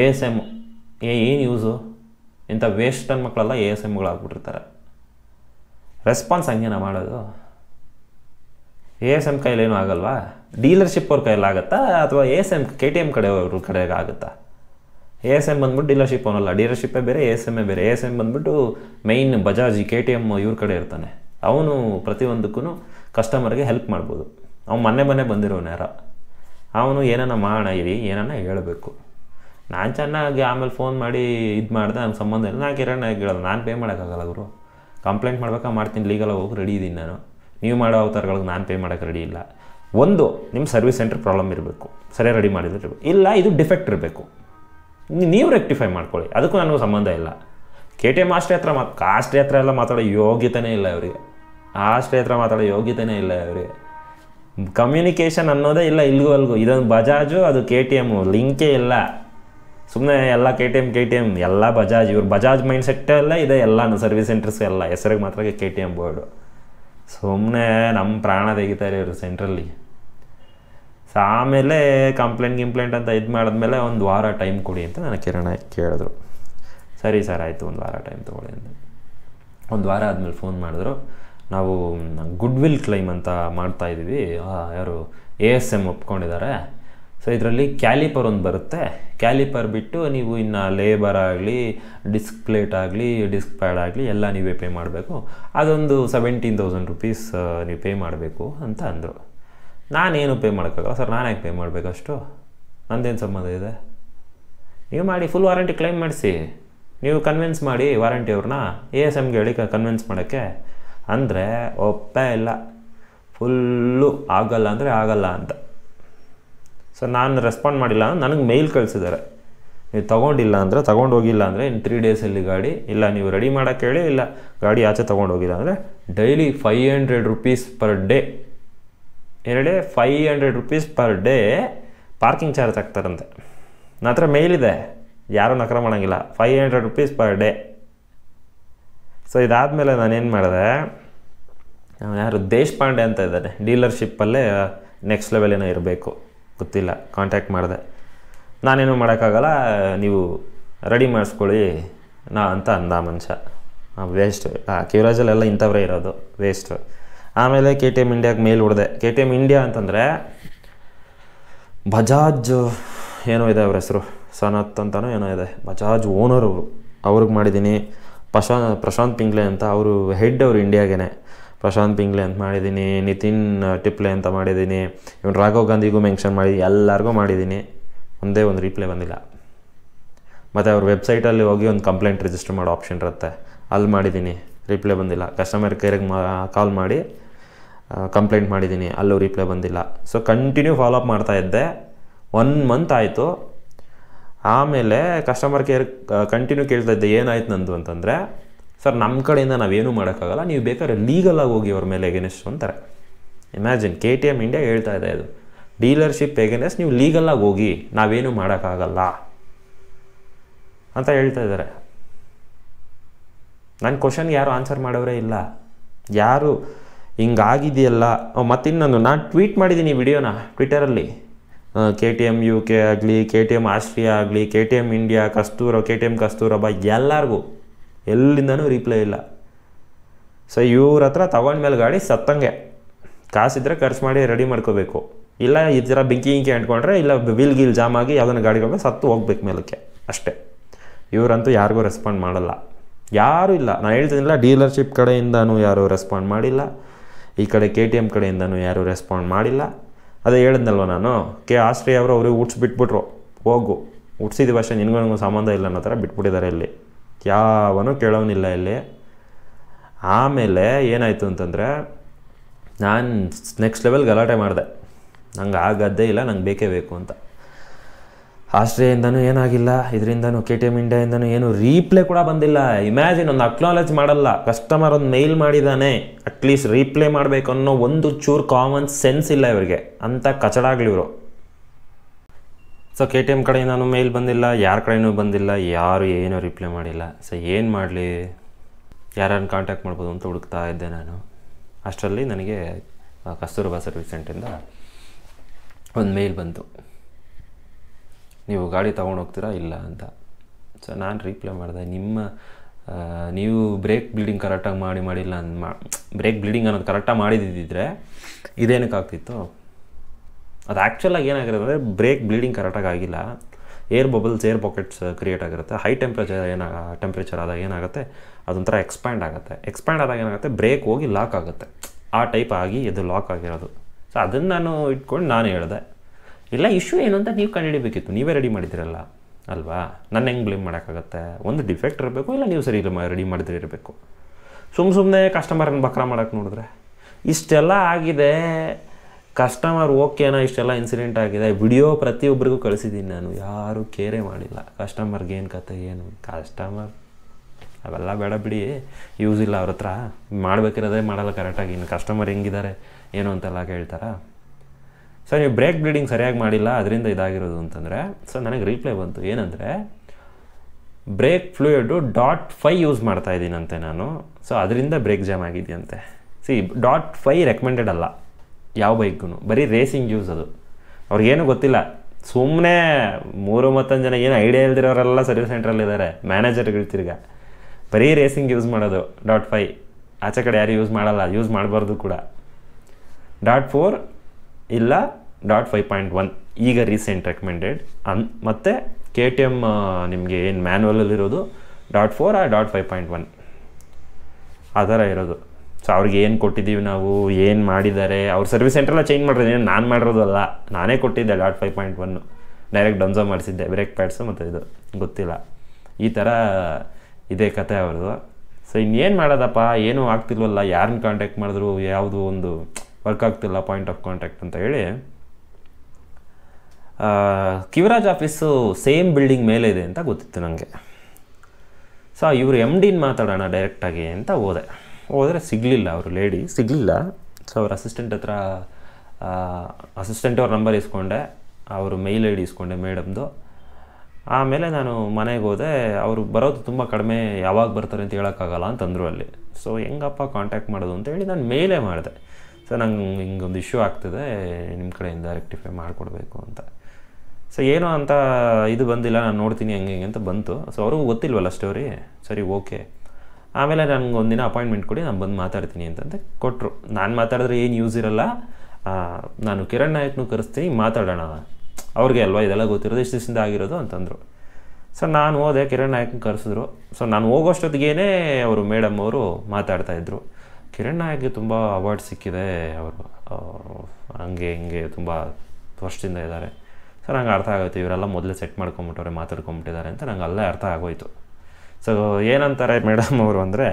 Speaker 1: ಎ ಎಸ್ ಎಮ್ ಏ ಏನು ಯೂಸು ಇಂಥ ವೇಸ್ಟ್ ಮಕ್ಕಳೆಲ್ಲ ಎ ಎಸ್ ಎಮ್ಗಳು ಆಗ್ಬಿಟ್ಟಿರ್ತಾರೆ ರೆಸ್ಪಾನ್ಸ್ ಹಂಗೇನ ಮಾಡೋದು ಎ ಎಸ್ ಎಮ್ ಕೈಲೇನೂ ಆಗಲ್ವಾ ಡೀಲರ್ಶಿಪ್ ಅವ್ರ ಕೈಲಾಗತ್ತಾ ಅಥವಾ A S M K T M ಕಡೆಯವ್ರ ಕಡೆಗೆ ಆಗುತ್ತಾ ಎ ಎಸ್ ಎಮ್ ಬಂದ್ಬಿಟ್ಟು ಡೀಲರ್ಶಿಪ್ ಅವನಲ್ಲ ಡೀಲರ್ಶಿಪ್ಪೇ ಬೇರೆ ಎ ಎಸ್ ಎಮ್ಮೇ ಬೇರೆ ಎ ಎಸ್ ಎಮ್ ಬಂದ್ಬಿಟ್ಟು main Bajaj K T M ಇವ್ರ ಕಡೆ ಇರ್ತಾನೆ ಅವನು ಪ್ರತಿಯೊಂದಕ್ಕೂ ಕಸ್ಟಮರ್ಗೆ ಹೆಲ್ಪ್ ಮಾಡ್ಬೋದು ಅವ್ನು ಮೊನ್ನೆ ಮೊನ್ನೆ ಬಂದಿರೋ ನೇರ ಅವನು ಏನನ್ನ ಮಾಡೋಣ ಇರಿ ಏನನ್ನ ಹೇಳಬೇಕು ನಾನು ಚೆನ್ನಾಗಿ ಆಮೇಲೆ ಫೋನ್ ಮಾಡಿ ಇದು ಮಾಡಿದೆ ನನ್ನ ಸಂಬಂಧ ಇಲ್ಲ ನಾನು ಕಿರಣ ಹೇಳಲ್ಲ ನಾನು ಪೇ ಮಾಡೋಕ್ಕಾಗಲ್ಲ ಅವರು ಕಂಪ್ಲೇಂಟ್ ಮಾಡ್ಬೇಕಾ ಮಾಡ್ತೀನಿ ಲೀಗಲಾಗಿ ಹೋಗಿ ರೆಡಿ ಇದ್ದೀನಿ ನಾನು ನೀವು ಮಾಡೋ ಅವತಾರಗಳಿಗೆ ನಾನು ಪೇ ಮಾಡೋಕ್ಕೆ ರೆಡಿ ಇಲ್ಲ ಒಂದು ನಿಮ್ಮ ಸರ್ವಿಸ್ ಸೆಂಟ್ರ್ ಪ್ರಾಬ್ಲಮ್ ಇರಬೇಕು ಸರಿಯಾಗಿ ರೆಡಿ ಮಾಡಿದ್ರೆ ಇಲ್ಲ ಇದು ಡಿಫೆಕ್ಟ್ ಇರಬೇಕು ನೀವು ರೆಕ್ಟಿಫೈ ಮಾಡ್ಕೊಳ್ಳಿ ಅದಕ್ಕೂ ನನಗೂ ಸಂಬಂಧ ಇಲ್ಲ ಕೆ ಟಿ ಎಮ್ ಆಸ್ಟ್ರೇ ಹತ್ರ ಮಾತು ಕಾಸ್ಟ್ ಹತ್ರ ಎಲ್ಲ ಮಾತಾಡೋ ಯೋಗ್ಯತೆನೇ ಇಲ್ಲ ಅವರಿಗೆ ಆಸ್ಟ್ರೇ ಹತ್ರ ಮಾತಾಡೋ ಯೋಗ್ಯತೆನೇ ಇಲ್ಲ ಅವರಿಗೆ ಕಮ್ಯುನಿಕೇಷನ್ ಅನ್ನೋದೇ ಇಲ್ಲ ಇಲ್ಲಿಗೂ ಅಲ್ಲಿಗೂ ಇದೊಂದು ಬಜಾಜು ಅದು ಕೆ ಟಿ ಎಮ್ಮು ಲಿಂಕೇ ಇಲ್ಲ ಸುಮ್ಮನೆ ಎಲ್ಲ K T M K T M ಎಲ್ಲ ಬಜಾಜ್ ಇವ್ರು ಬಜಾಜ್ ಮೈಂಡ್ ಸೆಟ್ಟೇ ಎಲ್ಲ ಇದೆ ಎಲ್ಲ ಸರ್ವಿಸ್ ಸೆಂಟರ್ಸ್ ಎಲ್ಲ ಹೆಸರಿಗೆ ಮಾತ್ರ ಕೆ ಟಿ ಎಮ್ ಬೋರ್ಡು ಸುಮ್ಮನೆ ನಮ್ಮ ಪ್ರಾಣ ತೆಗಿತಾರೆ ಇವರು ಸೆಂಟ್ರಲ್ಲಿ ಸೊ ಆಮೇಲೆ ಕಂಪ್ಲೇಂಟ್ ಗಿಂಪ್ಲೇಂಟ್ ಅಂತ ಇದು ಮಾಡಿದ್ಮೇಲೆ ಒಂದು ವಾರ ಟೈಮ್ ಕೊಡಿ ಅಂತ ನಾನು ಕಿರಣ ಕೇಳಿದ್ರು ಸರಿ ಸರ್ ಆಯಿತು ಒಂದು ವಾರ ಟೈಮ್ ತೊಗೊಳ್ಳಿ ಅಂತ ಒಂದು ವಾರ ಆದಮೇಲೆ ಫೋನ್ ಮಾಡಿದ್ರು ನಾವು ಗುಡ್ ವಿಲ್ ಕ್ಲೈಮ್ ಅಂತ ಮಾಡ್ತಾಯಿದ್ದೀವಿ ಯಾರು ಎ ಎಸ್ ಎಮ್ ಒಪ್ಕೊಂಡಿದ್ದಾರೆ ಸೊ ಇದರಲ್ಲಿ ಕ್ಯಾಲಿಪರ್ ಒಂದು ಬರುತ್ತೆ ಕ್ಯಾಲಿಪರ್ ಬಿಟ್ಟು ನೀವು ಇನ್ನು ಲೇಬರ್ ಆಗಲಿ ಡಿಸ್ಕ್ ಪ್ಲೇಟ್ ಆಗಲಿ ಡಿಸ್ಕ್ ಪ್ಯಾಡ್ ಆಗಲಿ ಎಲ್ಲ ನೀವೇ ಪೇ ಮಾಡಬೇಕು ಅದೊಂದು ಸೆವೆಂಟೀನ್ ತೌಸಂಡ್ ರುಪೀಸ್ ನೀವು ಪೇ ಮಾಡಬೇಕು ಅಂತ ಅಂದರು ನಾನೇನು ಪೇ ಮಾಡೋಕ್ಕಾಗಲ್ಲ ಸರ್ ನಾನು ಯಾಕೆ ಪೇ ಮಾಡಬೇಕಷ್ಟು ನಂದೇನು ಸಂಬಂಧ ಇದೆ ನೀವು ಮಾಡಿ ಫುಲ್ ವಾರಂಟಿ ಕ್ಲೈಮ್ ಮಾಡಿಸಿ ನೀವು ಕನ್ವಿನ್ಸ್ ಮಾಡಿ ವಾರಂಟಿ ಅವ್ರನ್ನ ಎ ಎಸ್ ಎಮ್ಗೆ ಹೇಳಿ ಕನ್ವಿನ್ಸ್ ಮಾಡೋಕ್ಕೆ ಅಂದರೆ ಒಪ್ಪೇ ಇಲ್ಲ ಫುಲ್ಲು ಆಗಲ್ಲ ಅಂದರೆ ಆಗಲ್ಲ ಅಂತ ಸೊ ನಾನು ರೆಸ್ಪಾಂಡ್ ಮಾಡಿಲ್ಲ ನನಗೆ ಮೇಲ್ ಕಳಿಸಿದ್ದಾರೆ ನೀವು ತೊಗೊಂಡಿಲ್ಲ ಅಂದರೆ ತೊಗೊಂಡು ಹೋಗಿಲ್ಲ ಅಂದರೆ ಇನ್ನು ತ್ರೀ ಡೇಸಲ್ಲಿ ಗಾಡಿ ಇಲ್ಲ ನೀವು ರೆಡಿ ಮಾಡೋಕ್ಕೆ ಹೇಳಿ ಇಲ್ಲ ಗಾಡಿ ಆಚೆ ತೊಗೊಂಡು ಹೋಗಿಲ್ಲ ಅಂದರೆ daily five hundred rupees per day ಎರಡೇ five hundred rupees per day parking charge ಹಾಕ್ತಾರಂತೆ ನನ್ನ ಹತ್ರ ಮೇಲಿದೆ ಯಾರೂ ನಕರ ಮಾಡೋಂಗಿಲ್ಲ five hundred rupees per day so ಇದಾದಮೇಲೆ ನಾನೇನು ಮಾಡಿದೆ ಯಾರು ದೇಶಪಾಂಡೆ ಅಂತ ಇದ್ದಾರೆ ಡೀಲರ್ಶಿಪ್ಪಲ್ಲೇ ನೆಕ್ಸ್ಟ್ ಲೆವೆಲ್ ಏನೋ ಇರಬೇಕು ಗೊತ್ತಿಲ್ಲ ಕಾಂಟ್ಯಾಕ್ಟ್ ಮಾಡಿದೆ ನಾನೇನು ಮಾಡೋಕ್ಕಾಗಲ್ಲ ನೀವು ರೆಡಿ ಮಾಡಿಸ್ಕೊಳ್ಳಿ ನಾ ಅಂತ ಅಂದ ಮನುಷ್ಯ ವೇಸ್ಟ್ ಕ್ಯೂರಾಜಲ್ಲೆಲ್ಲ ಇಂಥವ್ರೇ ಇರೋದು ವೇಸ್ಟು ಆಮೇಲೆ ಕೆ ಟಿ ಎಮ್ ಇಂಡಿಯಾಗೆ ಮೇಲ್ ಹೊಡೆದೆ ಕೆ ಟಿ ಎಮ್ ಇಂಡಿಯಾ ಅಂತಂದರೆ ಬಜಾಜ್ ಏನೋ ಇದೆ ಅವ್ರ ಹೆಸರು ಸನತ್ ಅಂತಲೂ ಏನೋ ಇದೆ ಬಜಾಜ್ ಓನರ್ ಅವರು ಅವ್ರಿಗೆ ಮಾಡಿದ್ದೀನಿ ಪ್ರಶಾ ಪ್ರಶಾಂತ್ ಪಿಂಗ್ಲೆ ಅಂತ ಅವರು ಹೆಡ್ ಅವರು ಇಂಡಿಯಾಗೇನೆ ಪ್ರಶಾಂತ್ ಪಿಂಗ್ಲೆ ಅಂತ ಮಾಡಿದ್ದೀನಿ ನಿತಿನ್ ಟಿಪ್ಲೆ ಅಂತ ಮಾಡಿದ್ದೀನಿ ಇವನು ರಾಘವ್ ಗಾಂಧಿಗೂ ಮೆನ್ಷನ್ ಮಾಡಿ ಎಲ್ಲರಿಗೂ ಮಾಡಿದ್ದೀನಿ ಒಂದೇ ಒಂದು ರಿಪ್ಲೈ ಬಂದಿಲ್ಲ ಮತ್ತು ಅವ್ರ ವೆಬ್ಸೈಟಲ್ಲಿ ಹೋಗಿ ಒಂದು ಕಂಪ್ಲೇಂಟ್ ರಿಜಿಸ್ಟರ್ ಮಾಡೋ ಆಪ್ಷನ್ ಇರುತ್ತೆ ಅಲ್ಲಿ ಮಾಡಿದ್ದೀನಿ ರಿಪ್ಲೈ ಬಂದಿಲ್ಲ ಕಸ್ಟಮರ್ ಕೇರಿಗೆ ಮಾ ಕಾಲ್ ಮಾಡಿ ಕಂಪ್ಲೇಂಟ್ ಮಾಡಿದ್ದೀನಿ ಅಲ್ಲೂ ರಿಪ್ಲೈ ಬಂದಿಲ್ಲ ಸೊ ಕಂಟಿನ್ಯೂ ಫಾಲೋ ಅಪ್ ಮಾಡ್ತಾ ಇದ್ದೆ ಒನ್ ಮಂತ್ ಆಯಿತು ಆಮೇಲೆ ಕಸ್ಟಮರ್ ಕೇರ್ ಕಂಟಿನ್ಯೂ ಕೇಳ್ತಾ ಇದ್ದೆ ಏನಾಯ್ತು ನಂದು ಅಂತಂದರೆ ಸರ್ ನಮ್ಮ ಕಡೆಯಿಂದ ನಾವೇನು ಮಾಡೋಕ್ಕಾಗಲ್ಲ ನೀವು ಬೇಕಾದ್ರೆ ಲೀಗಲಾಗಿ ಹೋಗಿ ಅವ್ರ ಮೇಲೆ ಎಗೆನೆಸ್ಟ್ ಅಂತಾರೆ imagine K T M India ಹೇಳ್ತಾ ಇದೆ ಅದು ಡೀಲರ್ಶಿಪ್ ಎಗೆನೆಸ್ಟ್ ನೀವು ಲೀಗಲ್ಲಾಗಿ ಹೋಗಿ ನಾವೇನು ಮಾಡೋಕ್ಕಾಗಲ್ಲ ಅಂತ ಹೇಳ್ತಾ ಇದ್ದಾರೆ ನನ್ನ ಕ್ವಶನ್ಗೆ ಯಾರು ಆನ್ಸರ್ ಮಾಡೋರೇ ಇಲ್ಲ ಯಾರು ಹಿಂಗಾಗಿದೆಯಲ್ಲ ಮತ್ತಿನ್ನೊಂದು ನಾನು ಟ್ವೀಟ್ ಮಾಡಿದ್ದೀನಿ ವಿಡಿಯೋನ ಟ್ವಿಟರಲ್ಲಿ K T M U K ಆಗಲಿ ಕೆ ಟಿ ಎಮ್ ಆಸ್ಟ್ರಿಯಾ ಆಗಲಿ ಕೆ ಟಿ ಎಮ್ ಇಂಡಿಯಾ ಕಸ್ತೂರ ಕೆ ಟಿ ಎಮ್ ಕಸ್ತೂರಬ್ಬ ಎಲ್ಲರಿಗೂ ಎಲ್ಲಿಂದನೂ ರಿಪ್ಲೈ ಇಲ್ಲ ಸೊ ಇವ್ರ ಹತ್ರ ತಗೊಂಡ್ಮೇಲೆ ಗಾಡಿ ಸತ್ತಂಗೆ ಕಾಸಿದ್ರೆ ಖರ್ಚು ಮಾಡಿ ರೆಡಿ ಮಾಡ್ಕೋಬೇಕು ಇಲ್ಲ ಈ ಥರ ಬೆಂಕಿ ಇಂಕಿ ಅಂಟ್ಕೊಂಡ್ರೆ ಇಲ್ಲ ವಿಲ್ ಗಿಲ್ ಜಾಮ್ ಆಗಿ ಯಾವುದನ್ನು ಗಾಡಿಗಳ ಸತ್ತು ಹೋಗ್ಬೇಕು ಮೇಲಕ್ಕೆ ಅಷ್ಟೇ ಇವರಂತೂ ಯಾರಿಗೂ ರೆಸ್ಪಾಂಡ್ ಮಾಡಲ್ಲ ಯಾರೂ ಇಲ್ಲ ನಾನು ಹೇಳ್ತಿದ್ದಿಲ್ಲ ಡೀಲರ್ಶಿಪ್ ಕಡೆಯಿಂದನೂ ಯಾರೂ ರೆಸ್ಪಾಂಡ್ ಮಾಡಿಲ್ಲ ಈ ಕಡೆ ಕೆ ಟಿ ಎಮ್ ಕಡೆಯಿಂದನೂ ಯಾರೂ ರೆಸ್ಪಾಂಡ್ ಮಾಡಿಲ್ಲ ಅದೇ ಹೇಳಿದ್ನಲ್ವ ನಾನು ಕೆ ಆಸ್ಟ್ರಿ ಅವರು ಅವ್ರಿಗೆ ಹುಟ್ಸ್ ಬಿಟ್ಬಿಟ್ರು ಹೋಗು ಹುಟ್ಸಿದ ಭಾಷೆ ನಿನಗೂ ನನಗೂ ಸಂಬಂಧ ಇಲ್ಲ ಅನ್ನೋ ಥರ ಬಿಟ್ಬಿಟ್ಟಿದ್ದಾರೆ ಇಲ್ಲಿ ಯಾವನು ಕೇಳೋನಿಲ್ಲ ಇಲ್ಲಿ ಆಮೇಲೆ ಏನಾಯಿತು ಅಂತಂದರೆ ನಾನು ನೆಕ್ಸ್ಟ್ ಲೆವೆಲ್ ಗಲಾಟೆ ಮಾಡಿದೆ ನಂಗೆ ಆಗದ್ದೇ ಇಲ್ಲ ನಂಗೆ ಬೇಕೇ ಬೇಕು ಅಂತ ಆಸ್ಟ್ರಿಯಾಯಿಂದನೂ ಏನಾಗಿಲ್ಲ ಇದರಿಂದನೂ ಕೆ ಟಿ ಎಮ್ ಇಂಡಿಯಾಯಿಂದನೂ ಏನು ರೀಪ್ಲೇ ಕೂಡ ಬಂದಿಲ್ಲ ಇಮ್ಯಾಜಿನ್ ಒಂದು ಅಕ್ನಾಲೇಜ್ ಮಾಡಲ್ಲ ಕಸ್ಟಮರ್ ಒಂದು ಮೇಲ್ ಮಾಡಿದ್ದಾನೆ ಅಟ್ಲೀಸ್ಟ್ ರೀಪ್ಲೇ ಮಾಡಬೇಕು ಅನ್ನೋ ಒಂದು ಚೂರು ಕಾಮನ್ ಸೆನ್ಸ್ ಇಲ್ಲ ಇವರಿಗೆ ಅಂತ ಕಚಡಾಗ್ಲಿವರು ಸೊ ಕೆ ಟಿ ಎಮ್ ಕಡೆ ಮೇಲ್ ಬಂದಿಲ್ಲ ಯಾರ ಕಡೆಯೂ ಬಂದಿಲ್ಲ ಯಾರು ಏನೂ ರಿಪ್ಲೈ ಮಾಡಿಲ್ಲ ಸೊ ಏನು ಮಾಡಲಿ ಯಾರನ್ನು ಕಾಂಟ್ಯಾಕ್ಟ್ ಮಾಡ್ಬೋದು ಅಂತ ಹುಡುಕ್ತಾ ಇದ್ದೆ ನಾನು ಅಷ್ಟರಲ್ಲಿ ನನಗೆ ಕಸ್ತೂರ್ಬಾ ಸರ್ವಿಸ್ ಸೆಂಟ್ರಿಂದ ಒಂದು ಮೇಲ್ ಬಂತು ನೀವು ಗಾಡಿ ತೊಗೊಂಡು ಹೋಗ್ತೀರಾ ಇಲ್ಲ ಅಂತ ಸೊ ನಾನು ರಿಪ್ಲೈ ಮಾಡಿದೆ ನಿಮ್ಮ ನೀವು ಬ್ರೇಕ್ ಬ್ಲೀಡಿಂಗ್ ಕರೆಕ್ಟಾಗಿ ಮಾಡಿ ಮಾಡಿಲ್ಲ ಅಂದ್ ಮಾ ಬ್ರೇಕ್ ಬ್ಲೀಡಿಂಗ್ ಅನ್ನೋದು ಕರೆಕ್ಟಾಗಿ ಮಾಡಿದ್ದಿದ್ದರೆ ಇದೇನಕ್ಕೆ ಆಗ್ತಿತ್ತು ಅದು ಆ್ಯಕ್ಚುಲಾಗಿ ಏನಾಗಿರೋದಂದರೆ ಅಂದರೆ ಬ್ರೇಕ್ ಬ್ಲೀಡಿಂಗ್ ಕರೆಕ್ಟಾಗಿ ಆಗಿಲ್ಲ air bubbles air pockets create ಆಗಿರುತ್ತೆ ಹೈ ಟೆಂಪ್ರೇಚರ್ ಏನ ಟೆಂಪ್ರೇಚರ್ ಆದಾಗ ಏನಾಗುತ್ತೆ ಅದೊಂಥರ ಎಕ್ಸ್ಪ್ಯಾಂಡ್ ಆಗುತ್ತೆ ಎಕ್ಸ್ಪ್ಯಾಂಡ್ ಆದಾಗ ಏನಾಗುತ್ತೆ ಬ್ರೇಕ್ ಹೋಗಿ ಲಾಕ್ ಆಗುತ್ತೆ ಆ ಟೈಪ್ ಆಗಿ ಇದು ಲಾಕ್ ಆಗಿರೋದು ಸೊ ಅದನ್ನು ನಾನು ಇಟ್ಕೊಂಡು ನಾನು ಹೇಳಿದೆ ಇಲ್ಲ ಇಶ್ಯೂ ಏನು ಅಂತ ನೀವು ಕಂಡುಹಿಡಿಬೇಕಿತ್ತು ನೀವೇ ರೆಡಿ ಮಾಡಿದಿರಲ್ಲ ಅಲ್ವಾ ನನ್ನ ಹೆಂಗೆ ಬ್ಲೇಮ್ ಮಾಡೋಕ್ಕಾಗತ್ತೆ ಒಂದು ಡಿಫೆಕ್ಟ್ ಇರಬೇಕು ಇಲ್ಲ ನೀವು ಸರಿ ಇಲ್ಲ ರೆಡಿ ಮಾಡಿದ್ರೆ ಇರಬೇಕು ಸುಮ್ಮ ಸುಮ್ಮನೆ ಕಸ್ಟಮರನ್ನು ಬಕ್ರ ಮಾಡೋಕ್ಕೆ ನೋಡಿದ್ರೆ ಇಷ್ಟೆಲ್ಲ ಆಗಿದೆ ಕಸ್ಟಮರ್ ಓಕೆನಾ ಇಷ್ಟೆಲ್ಲ ಇನ್ಸಿಡೆಂಟ್ ಆಗಿದೆ ವಿಡಿಯೋ ಪ್ರತಿಯೊಬ್ಬರಿಗೂ ಕಳಿಸಿದ್ದೀನಿ ನಾನು ಯಾರೂ ಕೇರೇ ಮಾಡಿಲ್ಲ ಕಸ್ಟಮರ್ಗೆ ಏನು ಕತೆ ಏನು ಕಸ್ಟಮರ್ ಅವೆಲ್ಲ ಬೇಡ ಬಿಡಿ ಯೂಸ್ ಇಲ್ಲ ಅವ್ರ ಹತ್ರ ಮಾಡಬೇಕಿರೋದೇ ಮಾಡಲ್ಲ ಕರೆಕ್ಟಾಗಿ ಇನ್ನು ಕಸ್ಟಮರ್ ಹೆಂಗಿದ್ದಾರೆ ಏನು ಅಂತೆಲ್ಲ ಕೇಳ್ತಾರಾ ಸರ್ ನೀವು ಬ್ರೇಕ್ ಬ್ಲೀಡಿಂಗ್ ಸರಿಯಾಗಿ ಮಾಡಿಲ್ಲ ಅದರಿಂದ ಇದಾಗಿರೋದು ಅಂತಂದರೆ ಸೊ ನನಗೆ ರೀಪ್ಲೈ ಬಂತು ಏನಂದರೆ brake fluid dot five use ಮಾಡ್ತಾ ಇದ್ದೀನಂತೆ ನಾನು ಸೊ ಅದರಿಂದ ಬ್ರೇಕ್ ಜಾಮ್ ಆಗಿದೆಯಂತೆ ಸಿ ಡಾಟ್ ಫೈ ರೆಕಮೆಂಡೆಡ್ ಅಲ್ಲ ಯಾವ ಬೈಕ್ಗೂ ಬರೀ ರೇಸಿಂಗ್ ಯೂಸ್ ಅದು ಅವ್ರಿಗೇನು ಗೊತ್ತಿಲ್ಲ ಸುಮ್ಮನೆ ಮೂರು ಮತ್ತೊಂದು ಜನ ಏನು ಐಡಿಯಾ ಇಲ್ದಿರೋರೆಲ್ಲ ಸರ್ವಿಸ್ ಸೆಂಟ್ರಲ್ಲಿದ್ದಾರೆ ಮ್ಯಾನೇಜರ್ಗಳು ತಿರ್ಗ ಬರೀ ರೇಸಿಂಗ್ ಯೂಸ್ ಮಾಡೋದು ಡಾಟ್ ಫೈ ಆಚೆ ಕಡೆ ಯಾರು ಯೂಸ್ ಮಾಡಲ್ಲ ಯೂಸ್ ಮಾಡಬಾರ್ದು ಕೂಡ ಡಾಟ್ ಫೋರ್ ಇಲ್ಲ ಡಾಟ್ ಫೈವ್ ಪಾಯಿಂಟ್ ಒನ್ ಈಗ ರೀಸೆಂಟ್ ರೆಕಮೆಂಡೆಡ್ ಅನ್ ಮತ್ತು ಕೆ ಟಿ ಎಮ್ ನಿಮಗೆ ಏನು ಇರೋದು ಡಾಟ್ ಫೋರ್ ಆ ಡಾಟ್ ಫೈವ್ ಪಾಯಿಂಟ್ ಒನ್ ಆ ಥರ ಇರೋದು ಸೊ ಅವ್ರಿಗೆ ಏನು ಕೊಟ್ಟಿದ್ದೀವಿ ನಾವು ಏನು ಮಾಡಿದ್ದಾರೆ ಅವ್ರ ಸರ್ವಿಸ್ ಸೆಂಟ್ರೆಲ್ಲ ಚೇಂಜ್ ಮಾಡಿದ್ರೆ ಏನು ನಾನು ಮಾಡಿರೋದಲ್ಲ ನಾನೇ ಕೊಟ್ಟಿದ್ದೆ dot five point one direct ಡೊನ್ಸೋ ಮಾಡಿಸಿದ್ದೆ ಬ್ರೇಕ್ ಪ್ಯಾಡ್ಸು ಮತ್ತು ಇದು ಗೊತ್ತಿಲ್ಲ ಈ ಥರ ಇದೇ ಕತೆ ಅವ್ರದ್ದು ಸೊ ಇನ್ನೇನು ಮಾಡೋದಪ್ಪ ಏನೂ ಆಗ್ತಿಲ್ವಲ್ಲ ಯಾರನ್ನ ಕಾಂಟ್ಯಾಕ್ಟ್ ಮಾಡಿದ್ರು ಯಾವುದು ಒಂದು ವರ್ಕ್ ಆಗ್ತಿಲ್ಲ ಪಾಯಿಂಟ್ ಆಫ್ ಕಾಂಟ್ಯಾಕ್ಟ್ ಅಂತ ಹೇಳಿ ಕಿವರಾಜ್ ಆಫೀಸು ಸೇಮ್ ಬಿಲ್ಡಿಂಗ್ ಮೇಲೆ ಇದೆ ಅಂತ ಗೊತ್ತಿತ್ತು ನನಗೆ ಸೊ ಇವರು ಎಮ್ ಡಿನ ಮಾತಾಡೋಣ ಡೈರೆಕ್ಟಾಗಿ ಅಂತ ಹೋದೆ ಹೋದರೆ ಸಿಗಲಿಲ್ಲ ಅವರು ಲೇಡಿ ಸಿಗಲಿಲ್ಲ ಸೊ ಅವ್ರ ಅಸಿಸ್ಟೆಂಟ್ ಹತ್ರ ಅಸಿಸ್ಟೆಂಟ್ ಅವ್ರ ನಂಬರ್ ಇಸ್ಕೊಂಡೆ ಅವರು ಮೇಲ್ ಐ ಡಿ ಇಸ್ಕೊಂಡೆ ಮೇಡಮ್ದು ಆಮೇಲೆ ನಾನು ಮನೆಗೆ ಹೋದೆ ಅವರು ಬರೋದು ತುಂಬ ಕಡಿಮೆ ಯಾವಾಗ ಬರ್ತಾರೆ ಅಂತ ಹೇಳೋಕ್ಕಾಗಲ್ಲ ಅಂತಂದರು ಅಲ್ಲಿ ಸೊ ಹೆಂಗಪ್ಪ ಕಾಂಟ್ಯಾಕ್ಟ್ ಮಾಡೋದು ಅಂತ ಹೇಳಿ ನಾನು ಮೇಲೇ ಮಾಡಿದೆ ಸೊ ನಂಗೆ ಹಿಂಗೊಂದು ಇಶ್ಯೂ ಆಗ್ತದೆ ನಿಮ್ಮ ಕಡೆಯಿಂದ ರೆಕ್ಟಿಫೈ ಮಾಡಿಕೊಡ್ಬೇಕು ಅಂತ ಸೊ ಏನೋ ಅಂತ ಇದು ಬಂದಿಲ್ಲ ನಾನು ನೋಡ್ತೀನಿ ಹಂಗೆ ಹಿಂಗೆ ಅಂತ ಬಂತು ಸೊ ಅವ್ರಿಗೂ ಗೊತ್ತಿಲ್ವಲ್ಲ ಸ್ಟೋರಿ ಸರಿ ಓಕೆ ಆಮೇಲೆ ನನಗೆ ಒಂದಿನ ಅಪಾಯಿಂಟ್ಮೆಂಟ್ ಕೊಡಿ ನಾನು ಬಂದು ಮಾತಾಡ್ತೀನಿ ಅಂತಂತ ಕೊಟ್ಟರು ನಾನು ಮಾತಾಡಿದ್ರೆ ಏನು ಯೂಸ್ ಇರಲ್ಲ ನಾನು ಕಿರಣ್ ನಾಯಕ್ನೂ ಕರೆಸ್ತೀನಿ ಮಾತಾಡೋಣ ಅವ್ರಿಗೆ ಅಲ್ವಾ ಇದೆಲ್ಲ ಗೊತ್ತಿರೋದು ಎಷ್ಟು ದಿವಸದಿಂದ ಆಗಿರೋದು ಅಂತಂದರು ಸೊ ನಾನು ಹೋದೆ ಕಿರಣ್ ನಾಯಕ್ನ ಕರೆಸಿದ್ರು ಸೊ ನಾನು ಹೋಗೋಷ್ಟೊತ್ತಿಗೇನೆ ಅವರು ಮೇಡಮ್ ಅವರು ಮಾತಾಡ್ತಾಯಿದ್ರು ಕಿರಣ್ ನಾಯಕ್ಗೆ ತುಂಬ ಅವಾರ್ಡ್ ಸಿಕ್ಕಿದೆ ಅವರು ಹಂಗೆ ಹಿಂಗೆ ತುಂಬ ವರ್ಷದಿಂದ ಇದ್ದಾರೆ ಸೊ ನಂಗೆ ಅರ್ಥ ಆಗೋಯ್ತು ಇವರೆಲ್ಲ ಮೊದಲೇ ಸೆಟ್ ಮಾಡ್ಕೊಂಬಿಟ್ಟವ್ರೆ ಮಾತಾಡ್ಕೊಂಬಿಟ್ಟಿದ್ದಾರೆ ಅಂತ ನಂಗೆ ಅಲ್ಲೇ ಅರ್ಥ ಆಗೋಯ್ತು ಸೊ ಏನಂತಾರೆ ಮೇಡಮ್ ಅವರು ಅಂದರೆ